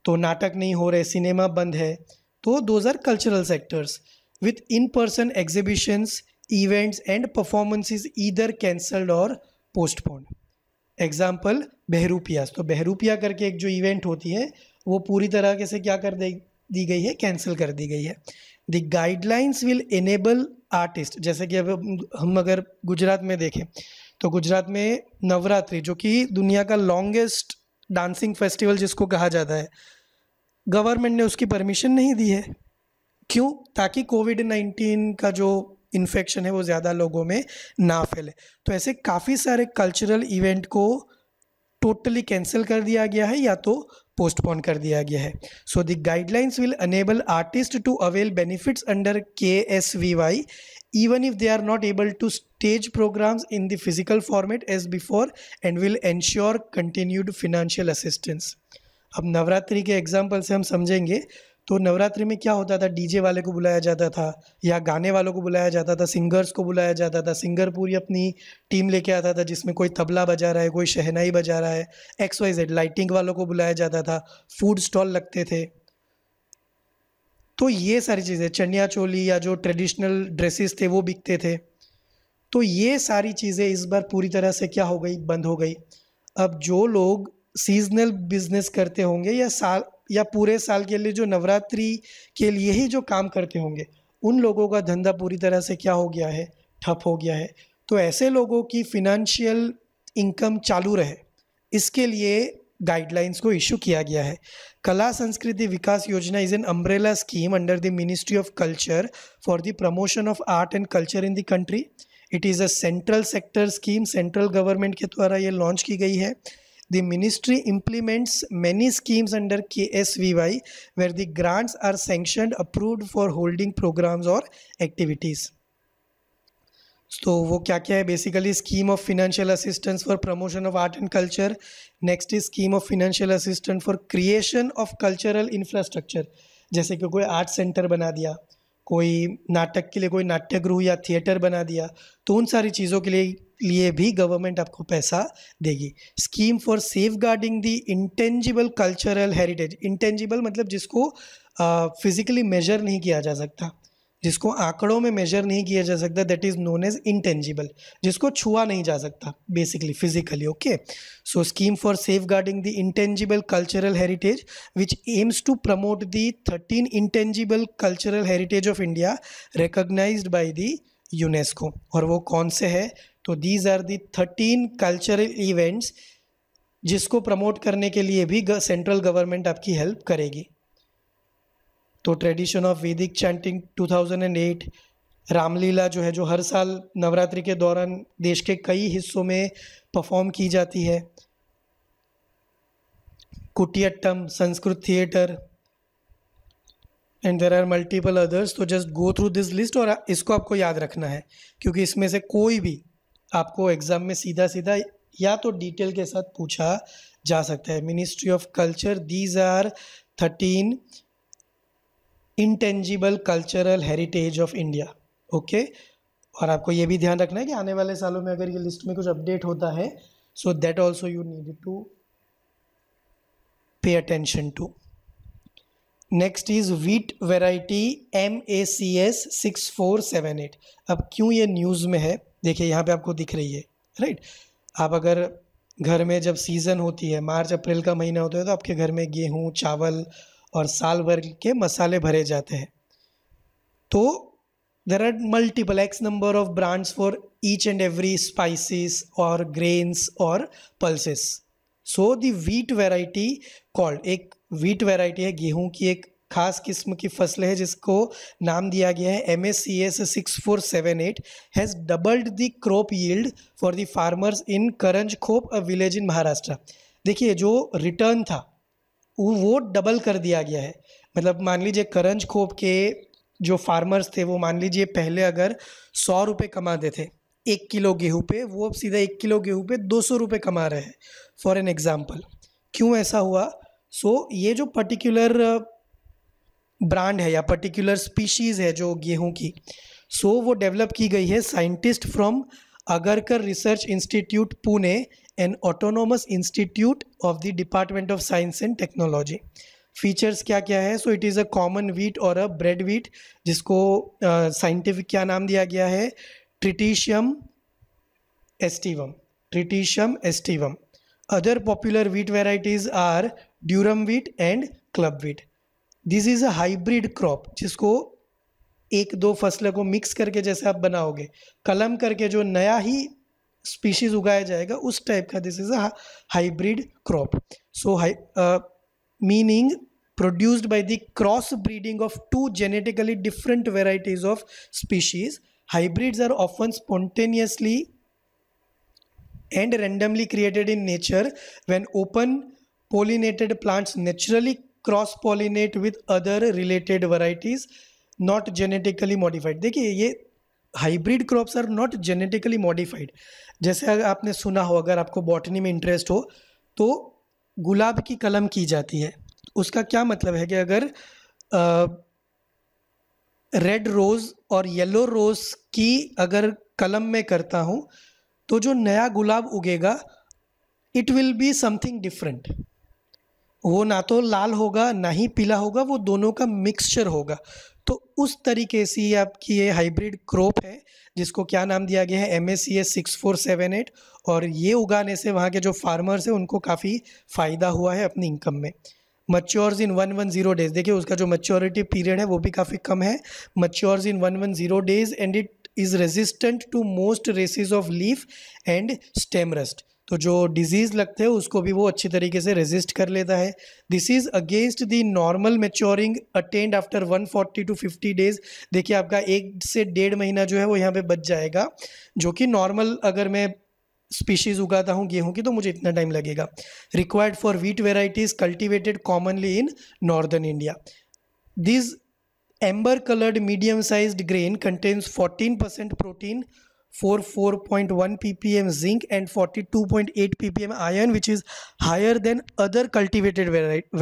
Speaker 1: तो नाटक नहीं हो रहे cinema बंद है तो those are cultural sectors with in person exhibitions events and performances either cancelled और postponed. Example बहरूपिया तो बहरूपिया करके एक जो इवेंट होती है वो पूरी तरह से क्या कर दे दी गई है कैंसिल कर दी गई है the guidelines will enable artist जैसे कि अब हम अगर गुजरात में देखें तो गुजरात में नवरात्रि जो कि दुनिया का लॉन्गेस्ट डांसिंग फेस्टिवल जिसको कहा जाता है गवर्नमेंट ने उसकी परमिशन नहीं दी है क्यों ताकि कोविड नाइन्टीन का जो इन्फेक्शन है वो ज़्यादा लोगों में ना फैले तो ऐसे काफ़ी सारे कल्चरल इवेंट को टोटली कैंसिल कर दिया गया है या तो पोस्टपोन कर दिया गया है so the guidelines will enable artist to avail benefits under K S V Y even if they are not able to stage programmes in the physical format as before and will ensure continued financial assistance अब नवरात्रि के example से हम समझेंगे तो नवरात्रि में क्या होता था डीजे वाले को बुलाया जाता था या गाने वालों को बुलाया जाता था सिंगर्स को बुलाया जाता था सिंगर पूरी अपनी टीम लेके आता था जिसमें कोई तबला बजा रहा है कोई शहनाई बजा रहा है एक्स वाई जेड लाइटिंग वालों को बुलाया जाता था फूड स्टॉल लगते थे तो ये सारी चीज़ें चनिया चोली या जो ट्रेडिशनल ड्रेसेस थे वो बिकते थे तो ये सारी चीज़ें इस बार पूरी तरह से क्या हो गई बंद हो गई अब जो लोग सीजनल बिजनेस करते होंगे या साल या पूरे साल के लिए जो नवरात्रि के लिए ही जो काम करते होंगे उन लोगों का धंधा पूरी तरह से क्या हो गया है ठप हो गया है तो ऐसे लोगों की फिनंशियल इनकम चालू रहे इसके लिए गाइडलाइंस को इशू किया गया है कला Sanskriti Vikas Yojana is an umbrella scheme under the ministry of culture for the promotion of art and culture in the country it is a central sector scheme central government के द्वारा ये लॉन्च की गई है the ministry implements many schemes under KSVY where the grants are sanctioned approved for holding programs or activities तो वो क्या क्या है basically scheme of financial assistance for promotion of art and culture next is scheme of financial assistant for creation of cultural infrastructure जैसे कि कोई art centre बना दिया कोई नाटक के लिए कोई नाट्य गृह या थिएटर बना दिया तो उन सारी चीज़ों के लिए लिए भी गवर्नमेंट आपको पैसा देगी scheme for safeguarding the intangible cultural heritage intangible मतलब जिसको फिजिकली मेजर नहीं किया जा सकता जिसको आंकड़ों में मेजर नहीं किया जा सकता that is known as intangible जिसको छुआ नहीं जा सकता basically physically okay so scheme for safeguarding the intangible cultural heritage which aims to promote the thirteen intangible cultural heritage of India recognise by the UNESCO और वो कौन से है तो these are the thirteen cultural events जिसको प्रमोट करने के लिए भी सेंट्रल गवर्नमेंट आपकी हेल्प करेगी तो tradition of Vedic chanting 2008 Ramlila जो है जो हर साल नवरात्रि के दौरान देश के कई हिस्सों में परफॉर्म की जाती है Kutiyattam Sanskrit theatre and there are multiple others so just go through this list और इसको आपको याद रखना है क्योंकि इसमें से कोई भी आपको एग्ज़ाम में सीधा सीधा या तो डिटेल के साथ पूछा जा सकता है ministry of culture these are thirteen intangible cultural heritage of India okay और आपको ये भी ध्यान रखना है कि आने वाले सालों में अगर ये लिस्ट में कुछ अपडेट होता है so that also you need to pay attention to next is wheat variety M A C S six four seven eight अब क्यों ये न्यूज़ में है देखिए यहाँ पे आपको दिख रही है राइट आप अगर घर में जब सीज़न होती है मार्च अप्रैल का महीना होता है तो आपके घर में गेहूँ चावल और साल भर के मसाले भरे जाते हैं तो there are multiple X number of brands for each and every spices और ग्रेन्स और pulses so the wheat variety called एक वीट वेराइटी है गेहूँ की एक खास किस्म की फसल है जिसको नाम दिया गया है M A C S six four seven eight has doubled the crop yield for the farmers in Karanj Khop a village in Maharashtra देखिए जो रिटर्न था वो डबल कर दिया गया है मतलब मान लीजिए करंज खोप के जो फार्मर्स थे वो मान लीजिए पहले अगर सौ रुपये कमाते थे एक किलो गेहूँ पे वो अब सीधा एक किलो गेहूँ पे दो सौ रुपये कमा रहे हैं फॉर एन एग्ज़ाम्पल क्यों ऐसा हुआ सो so, ये जो पर्टिकुलर ब्रांड है या पर्टिकुलर स्पीशीज़ है जो गेहूँ की सो so, वो डेवलप की गई है scientist from Agharkar research institute Pune and autonomous institute of the department of science and technology features क्या क्या है so it is a common wheat और अ ब्रेड वीट जिसको साइंटिफिक uh, क्या नाम दिया गया है triticum aestivum triticum aestivum other popular wheat varieties are durum wheat and club wheat this is a hybrid crop जिसको एक दो फसलें को मिक्स करके जैसे आप बनाओगे कलम करके जो नया ही स्पीशीज उगाया जाएगा उस टाइप का this is a hybrid crop so high meaning produced by the cross breeding of two genetically different varieties of species hybrids are often spontaneously and randomly created in nature when open pollinated plants naturally cross pollinate with other related varieties not genetically modified देखिए ये hybrid crops are not genetically modified जैसे अगर आपने सुना हो अगर आपको botany में इंटरेस्ट हो तो गुलाब की कलम की जाती है उसका क्या मतलब है कि अगर रेड रोज़ और येलो रोज़ की अगर कलम में करता हूँ तो जो नया गुलाब उगेगा it will be something different वो ना तो लाल होगा ना ही पीला होगा वो दोनों का मिक्सचर होगा तो उस तरीके से आपकी ये हाइब्रिड क्रॉप है जिसको क्या नाम दिया गया है M A C S six four seven eight और ये उगाने से वहाँ के जो फार्मर्स हैं उनको काफ़ी फ़ायदा हुआ है अपनी इनकम में matures in one one zero days देखिए उसका जो मच्योरिटी पीरियड है वो भी काफ़ी कम है matures in one one zero days and it is resistant to most races of leaf and stem rust तो जो डिजीज़ लगते हैं उसको भी वो अच्छी तरीके से रेजिस्ट कर लेता है this is against the normal maturing attend after 140 to fifty days देखिए आपका एक से डेढ़ महीना जो है वो यहाँ पे बच जाएगा जो कि नॉर्मल अगर मैं स्पीशीज़ उगाता हूँ गेहूँ की तो मुझे इतना टाइम लगेगा required for wheat varieties cultivated commonly in northern India this amber coloured medium size grain contains fourteen percent protein 44.1 ppm zinc and 42.8 ppm iron which is higher than other cultivated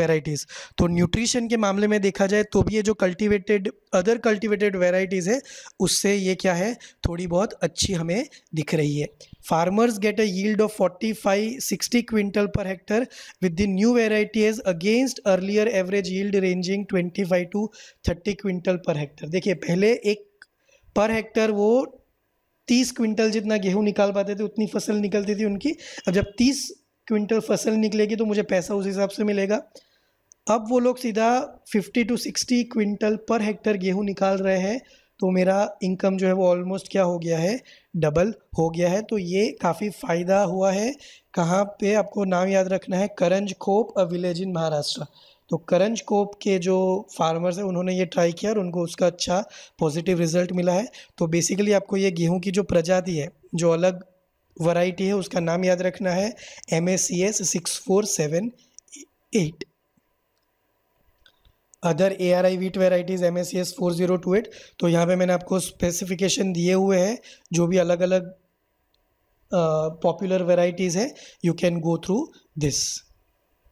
Speaker 1: varieties तो nutrition के मामले में देखा जाए तो भी ये जो cultivated other cultivated varieties है उससे ये क्या है थोड़ी बहुत अच्छी हमें दिख रही है farmers get a yield of 45 60 quintal per hectare with the new varieties against earlier average yield ranging 25 to 30 quintal per hectare देखिए पहले एक पर हेक्टर वो तीस क्विंटल जितना गेहूँ निकाल पाते थे उतनी फसल निकलती थी उनकी अब जब तीस क्विंटल फसल निकलेगी तो मुझे पैसा उस हिसाब से मिलेगा अब वो लोग सीधा fifty to sixty quintal per hectare गेहूँ निकाल रहे हैं तो मेरा इनकम जो है वो ऑलमोस्ट क्या हो गया है डबल हो गया है तो ये काफ़ी फ़ायदा हुआ है कहाँ पे आपको नाम याद रखना है करंज Khop a village in Maharashtra तो करंज कोप के जो फार्मर्स हैं उन्होंने ये ट्राई किया और उनको उसका अच्छा पॉजिटिव रिजल्ट मिला है तो बेसिकली आपको ये गेहूँ की जो प्रजाति है जो अलग वैरायटी है उसका नाम याद रखना है M A C S six four seven eight other A R I wheat varieties M A C S four zero two eight तो यहाँ पे मैंने आपको स्पेसिफिकेशन दिए हुए हैं जो भी अलग अलग पॉपुलर वेराइटीज़ है you can go through this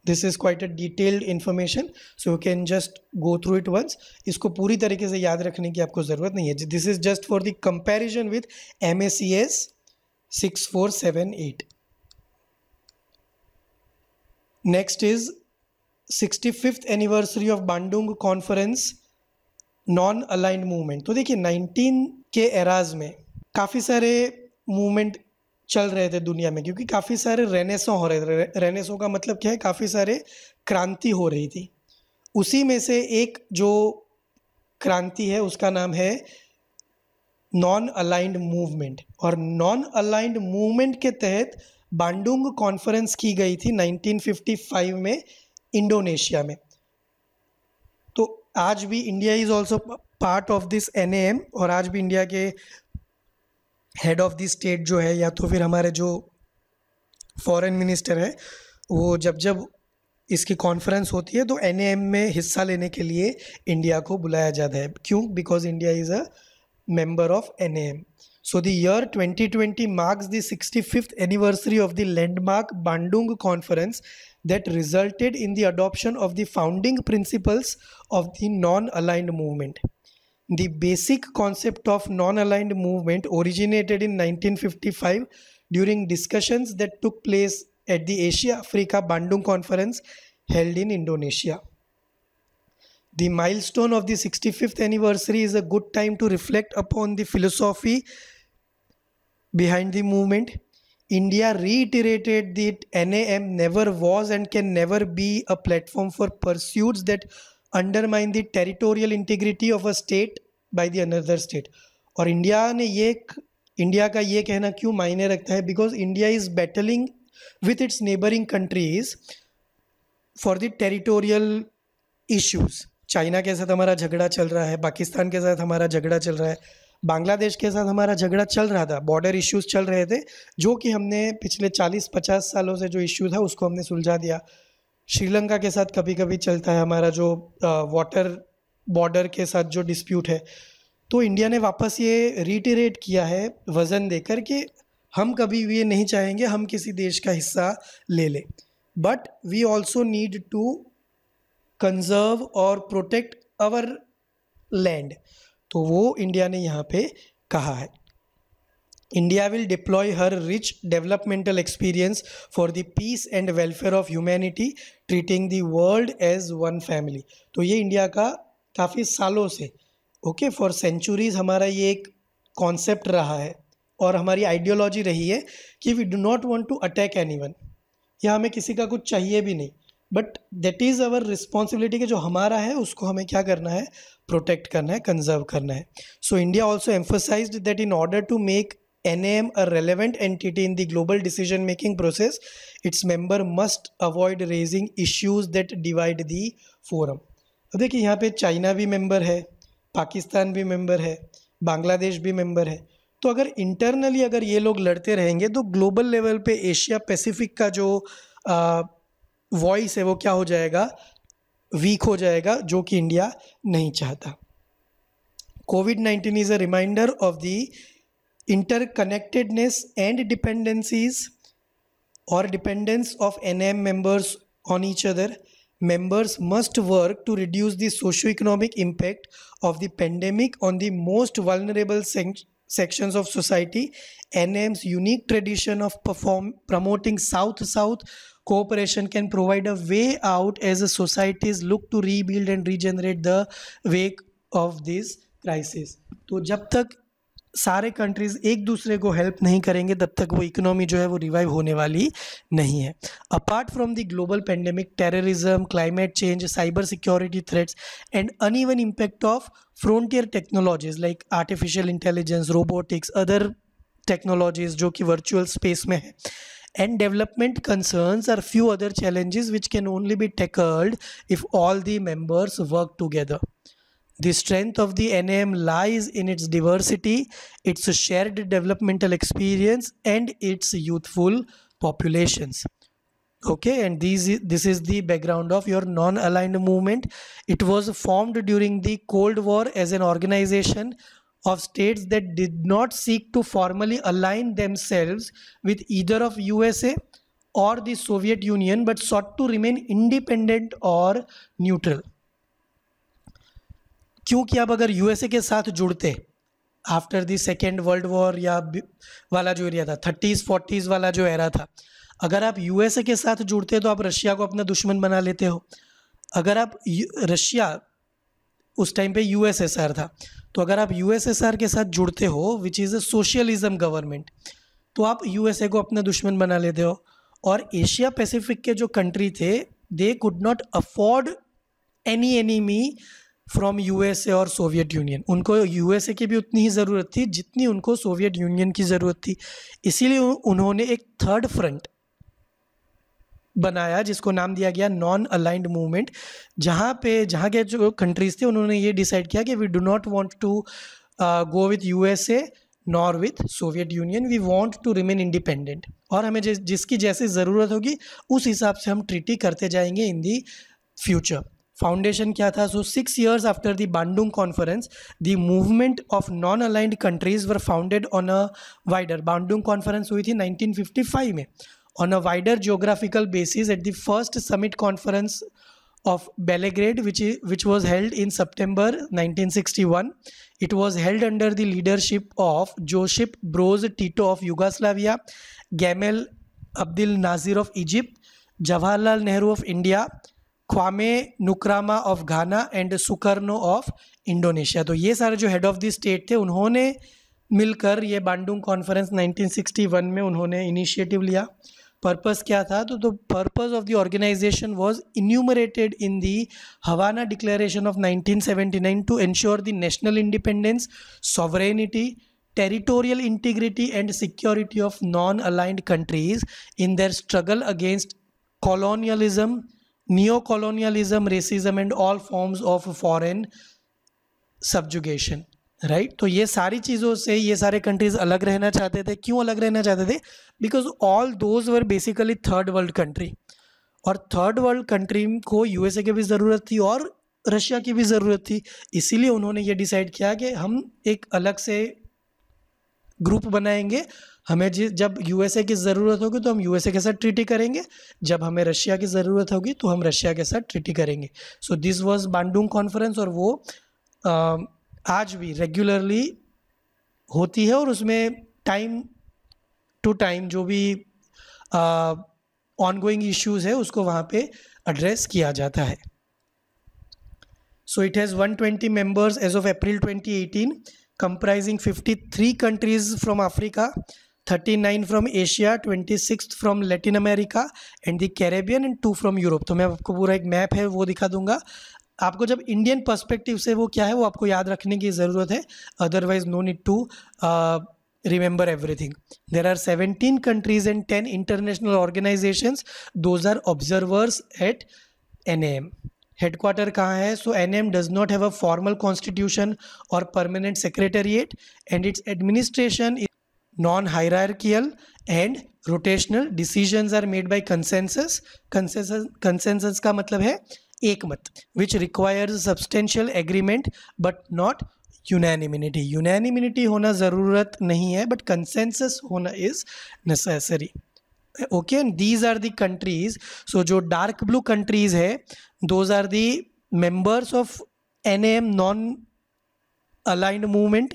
Speaker 1: this is quite a detailed information so you can just go through it once इसको पूरी तरीके से याद रखने की आपको ज़रूरत नहीं है this is just for the comparison with M A C S six four seven eight next is sixty fifth anniversary of Bandung conference non aligned movement तो देखिए नाइनटीन के एराज में काफ़ी सारे मूवमेंट चल रहे थे दुनिया में क्योंकि काफ़ी सारे रेनेसों हो रहे थे रेनेसों का मतलब क्या है काफ़ी सारे क्रांति हो रही थी उसी में से एक जो क्रांति है उसका नाम है नॉन अलाइंड मूवमेंट और नॉन अलाइंड मूवमेंट के तहत बांडुंग कॉन्फ्रेंस की गई थी 1955 में इंडोनेशिया में तो आज भी India is also part of this N और आज भी इंडिया के हेड ऑफ़ दी स्टेट जो है या तो फिर हमारे जो फॉरेन मिनिस्टर है वो जब जब इसकी कॉन्फ्रेंस होती है तो एन में हिस्सा लेने के लिए इंडिया को बुलाया जाता है क्यों because India is a member of N so the year 2020 marks the sixty fifth anniversary of the landmark Bandung conference that resulted in the adoption of the founding principles of the non aligned movement The basic concept of non-aligned movement originated in 1955 during discussions that took place at the Asia-Africa Bandung Conference held in Indonesia. The milestone of the 65th anniversary is a good time to reflect upon the philosophy behind the movement. India reiterated that NAM never was and can never be a platform for pursuits that undermine the territorial integrity of a state by the another state और India ने ये India का ये कहना क्यों मायने रखता है because India is battling with its neighbouring countries for the territorial issues China के साथ हमारा झगड़ा चल रहा है पाकिस्तान के साथ हमारा झगड़ा चल रहा है बांग्लादेश के साथ हमारा झगड़ा चल रहा था बॉर्डर इश्यूज़ चल रहे थे जो कि हमने पिछले 40-50 सालों से जो इश्यू था उसको हमने सुलझा दिया श्रीलंका के साथ कभी कभी चलता है हमारा जो वाटर बॉर्डर के साथ जो डिस्प्यूट है तो इंडिया ने वापस ये रिटेरेट किया है वज़न देकर कि हम कभी ये नहीं चाहेंगे हम किसी देश का हिस्सा ले लें but we also need to conserve और प्रोटेक्ट आवर लैंड तो वो इंडिया ने यहाँ पे कहा है India will deploy her rich developmental experience for the peace and welfare of humanity, treating the world as one family. तो ये इंडिया का काफ़ी सालों से ओके फॉर सेंचुरीज हमारा ये एक कॉन्सेप्ट रहा है और हमारी आइडियोलॉजी रही है कि we do not want to attack anyone या हमें किसी का कुछ चाहिए भी नहीं but that is our responsibility के जो हमारा है उसको हमें क्या करना है प्रोटेक्ट करना है कंजर्व करना है so India also emphasise that in order to make NAM a relevant entity in the global decision making process, its member must avoid raising issues that divide the forum. अब तो देखिए यहाँ पे China भी member है पाकिस्तान भी member है बांग्लादेश भी मेंबर है तो अगर इंटरनली अगर ये लोग लड़ते रहेंगे तो ग्लोबल लेवल पे एशिया पैसिफिक का जो वॉइस है वो क्या हो जाएगा वीक हो जाएगा जो कि इंडिया नहीं चाहता covid nineteen is a reminder of the interconnectedness and dependencies or dependence of NM members on each other, members must work to reduce the socio-economic impact of the pandemic on the most vulnerable sections of society. NM's unique tradition of perform, promoting South-South cooperation can provide a way out as societies look to rebuild and regenerate the wake of this crisis. तो जब तक सारे countries एक दूसरे को help नहीं करेंगे तब तक वो इकोनॉमी जो है वो रिवाइव होने वाली नहीं है apart from the global pandemic terrorism climate change cyber security threats and uneven impact of frontier technologies like artificial intelligence robotics other technologies जो कि वर्चुअल स्पेस में है and development concerns are few other challenges which can only be tackled if all the members work together The strength of the NAM lies in its diversity, its shared developmental experience, and its youthful populations okay and these this is the background of your non aligned movement it was formed during the cold war as an organization of states that did not seek to formally align themselves with either of usa or the soviet union but sought to remain independent or neutral क्योंकि आप अगर USA के साथ जुड़ते after the second world war या वाला जो area था थर्टीज़ फोर्टीज़ वाला जो एरा था अगर आप यूएसए के साथ जुड़ते तो आप रशिया को अपना दुश्मन बना लेते हो अगर आप रशिया उस टाइम पे यूएसएसआर था तो अगर आप यूएसएसआर के साथ जुड़ते हो which is a socialism government तो आप यूएसए को अपना दुश्मन बना लेते हो और एशिया पैसिफिक के जो कंट्री थे they could not afford any enemy from USA और सोवियत यूनियन उनको यूएसए की भी उतनी ही ज़रूरत थी जितनी उनको सोवियत यूनियन की ज़रूरत थी इसीलिए उन्होंने एक थर्ड फ्रंट बनाया जिसको नाम दिया गया नॉन अलाइंड मूवमेंट जहाँ पे जहाँ के जो कंट्रीज़ थे उन्होंने ये डिसाइड किया कि we do not want to go with a nor with Soviet Union we want to remain independent और हमें जिसकी जैसी ज़रूरत होगी उस हिसाब से हम ट्रीटी करते जाएंगे इन दी फ्यूचर फाउंडेशन क्या था so six years after the Bandung conference the movement of non aligned countries were founded on a wider Bandung conference हुई थी 1955 में on a wider geographical basis at the first summit conference of Belgrade which which was held in September 1961 it was held under the leadership of Josip Broz Tito of Yugoslavia Gamal Abdel Nasser of Egypt Jawaharlal Nehru of India Kwame नुक्रामा of Ghana and Sukarno of Indonesia तो ये सारे जो head of the state थे उन्होंने मिलकर ये Bandung conference 1961 में उन्होंने इनिशिएटिव लिया पर्पस क्या था तो the purpose of the organisation was enumerated in the Havana declaration of 1979 to ensure the national independence sovereignty territorial integrity and security of non aligned countries in their struggle against colonialism neo colonialism racism and all forms of foreign subjugation. Right तो ये सारी चीज़ों से ये सारे countries अलग रहना चाहते थे क्यों अलग रहना चाहते थे because all those were basically third world country और थर्ड वर्ल्ड कंट्री को यू एस ए की भी ज़रूरत थी और रशिया की भी ज़रूरत थी इसीलिए उन्होंने ये डिसाइड किया कि हम एक अलग से ग्रुप बनाएंगे हमें जब यूएसए की ज़रूरत होगी तो हम यूएसए के साथ ट्रीटी करेंगे जब हमें रशिया की ज़रूरत होगी तो हम रशिया के साथ ट्रीटी करेंगे so this was Bandung conference और वो आ, आज भी रेगुलरली होती है और उसमें टाइम टू टाइम जो भी ऑन गोइंग इश्यूज़ है उसको वहाँ पे एड्रेस किया जाता है so it has one twenty members as of April twenty eighteen comprising fifty three countries from Africa 39 from Asia 26 from Latin America and the Caribbean and two from Europe तो मैं आपको पूरा एक मैप है वो दिखा दूंगा आपको जब इंडियन पर्सपेक्टिव से वो क्या है वो आपको याद रखने की ज़रूरत है otherwise no need to remember remember there are seventeen countries and ten international organisation those are observers at N M headquarter कहाँ है so N M does not have a formal constitution और permanent secretariat and its administration is non-hierarchical and rotational decision are made by consensus consensus का मतलब है एक मत which requires substantial agreement but not unanimity unanimity होना ज़रूरत नहीं है बट कंसेंसस होना is necessary okay and these are the countries so जो डार्क ब्लू कंट्रीज़ है those are the members of N M non aligned movement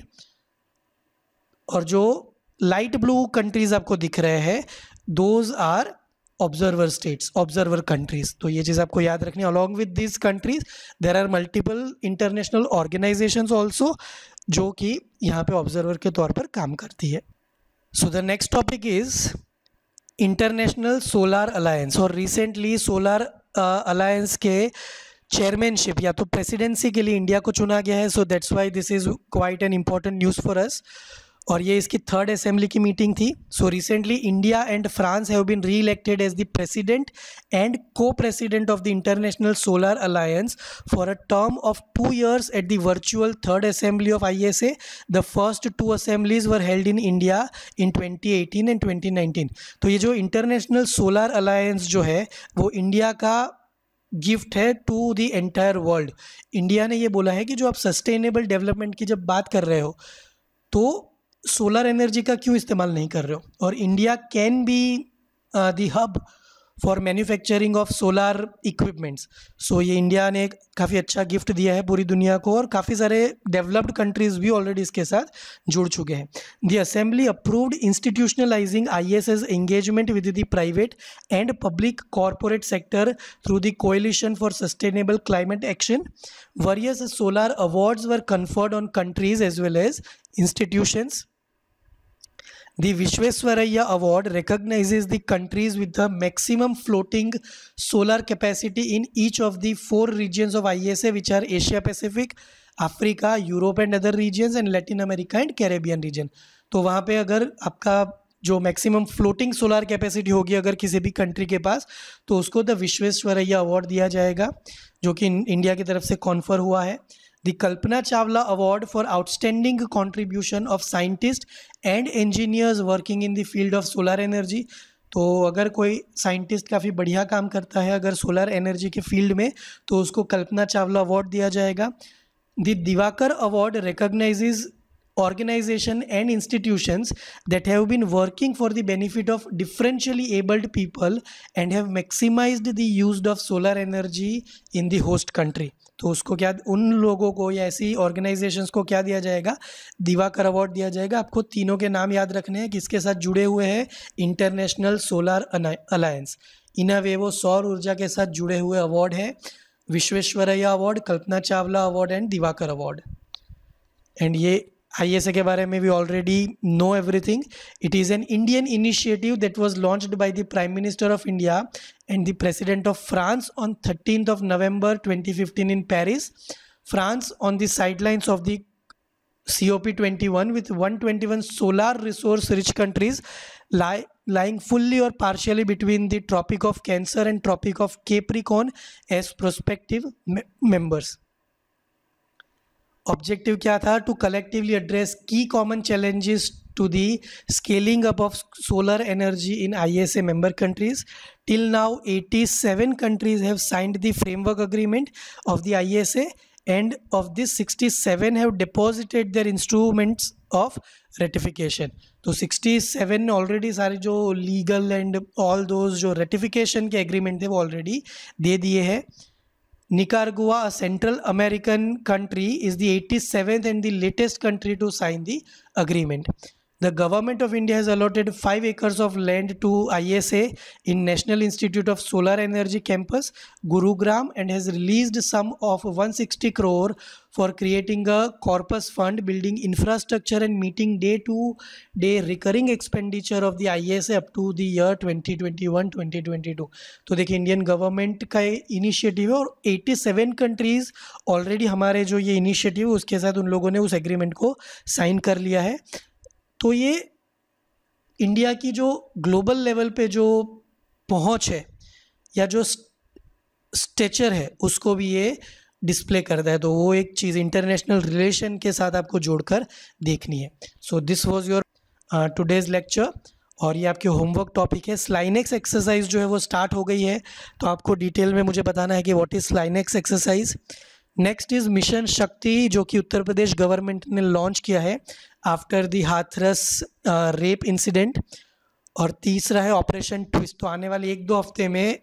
Speaker 1: और जो light blue countries आपको दिख रहे हैं those are observer states observer countries तो ये चीज़ आपको याद रखनी along with this countries there are multiple international organisation also जो कि यहाँ पे ऑब्जर्वर के तौर पर काम करती है so the next topic is international solar alliance और रिसेंटली सोलार अलायंस के चेयरमैनशिप या तो प्रेसिडेंसी के लिए इंडिया को चुना गया है so that's why this is quite an important news for us और ये इसकी थर्ड असेंबली की मीटिंग थी so recently India and France have been reelected as the president and co president of the international solar alliance for a term of two years at the virtual third assembly of I S A the first two assemblies were held in India in twenty eighteen and twenty nineteen तो ये जो international solar alliance जो है वो India का gift है to the entire world India ने ये बोला है कि जो आप सस्टेनेबल डेवलपमेंट की जब बात कर रहे हो तो सोलर एनर्जी का क्यों इस्तेमाल नहीं कर रहे हो और India can be the hub for manufacturing of solar equipments so ये इंडिया ने काफ़ी अच्छा गिफ्ट दिया है पूरी दुनिया को और काफ़ी सारे डेवलप्ड कंट्रीज़ भी ऑलरेडी इसके साथ जुड़ चुके हैं the assembly approved institutionalising I S S engagement with the private and public corporate sector through the coalition for sustainable climate action various solar awards were conferred on countries as well as institutions The Vishwesvaraya Award recognizes the countries with the maximum floating solar capacity in each of the four regions of ISA, which are Asia Pacific, Africa, Europe and other regions and Latin America and Caribbean region. तो वहाँ पे अगर आपका जो maximum floating solar capacity होगी अगर किसी भी कंट्री के पास तो उसको द विश्वेश्वरैया अवार्ड दिया जाएगा जो कि इंडिया की तरफ से कॉन्फर हुआ है the kalpana chawla award for outstanding contribution of scientists and engineers working in the field of solar energy तो अगर कोई साइंटिस्ट काफ़ी बढ़िया काम करता है अगर सोलर एनर्जी के फील्ड में तो उसको कल्पना चावला अवार्ड दिया जाएगा the Diwakar award recognise organisation and institutions that have been working for the benefit of differentially abled people and have maximised the use of solar energy in the host country तो उसको क्या उन लोगों को या ऐसी ऑर्गेनाइजेशंस को क्या दिया जाएगा दिवाकर अवार्ड दिया जाएगा आपको तीनों के नाम याद रखने हैं किसके साथ जुड़े हुए हैं इंटरनेशनल सोलार अलायंस इन वे वो सौर ऊर्जा के साथ जुड़े हुए अवार्ड है Visvesvaraya award Kalpana Chawla award and Diwakar award and ये आई एस ए के बारे में we already know everything it is an Indian initiative that was launch by the prime minister of India and the president of France on thirteen of November fifteen in Paris France on the side line of the C O P twenty one with one twenty one solar resource rich countries lie lying fully और partially between the tropic of cancer and tropic of Capricorn as prospective members objective क्या था to collectively address key common challenges to the scaling up of solar energy in I S A member countries till now eighty seven countries have signed the framework agreement of the I S A and of this sixty seven have deposited their instruments of ratification तो sixty seven ने already सारे जो legal and all those जो ratification के agreement थे वो already दे दिए हैं Nicaragua, a Central American country, is the 87th and the latest country to sign the agreement. The government of India has allotted 5 acres of land to ISA in National Institute of Solar Energy campus Gurugram and has released some of 160 crore for creating a corpus fund building infrastructure and meeting day to day recurring expenditure of the ISA up to the year 2021-2022 to देखिए Indian government का initiative है और 87 countries already hamare jo ye initiative uske sath un लोगों ne us agreement ko sign kar liya hai तो ये India की जो global level पे जो पहुंच है या जो स्टेचर है उसको भी ये डिस्प्ले करता है तो वो एक चीज़ इंटरनेशनल रिलेशन के साथ आपको जोड़कर देखनी है so this was your today's lecture और ये आपके होमवर्क टॉपिक है स्लाइनेक्स एक्सरसाइज जो है वो स्टार्ट हो गई है तो आपको डिटेल में मुझे बताना है कि what is SLINEX exercise next is mission Shakti जो कि उत्तर प्रदेश गवर्नमेंट ने लॉन्च किया है after the Hathras rape incident और तीसरा है ऑपरेशन ट्विस्ट तो आने वाले एक दो हफ्ते में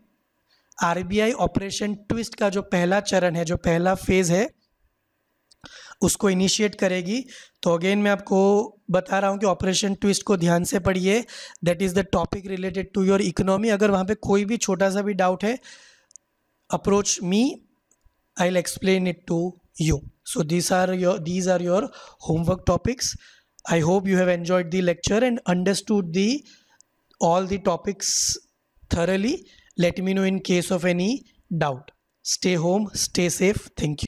Speaker 1: आर ऑपरेशन ट्विस्ट का जो पहला चरण है जो पहला फेज़ है उसको इनिशिएट करेगी तो अगेन मैं आपको बता रहा हूँ कि ऑपरेशन ट्विस्ट को ध्यान से पढ़िए that is the topic related to your economy अगर वहाँ पे कोई भी छोटा सा भी डाउट है approach me I'll explain it to you so these are your these are your homework topics i hope you have enjoyed the lecture and understood the all the topics thoroughly let me know in case of any doubt stay home stay safe thank you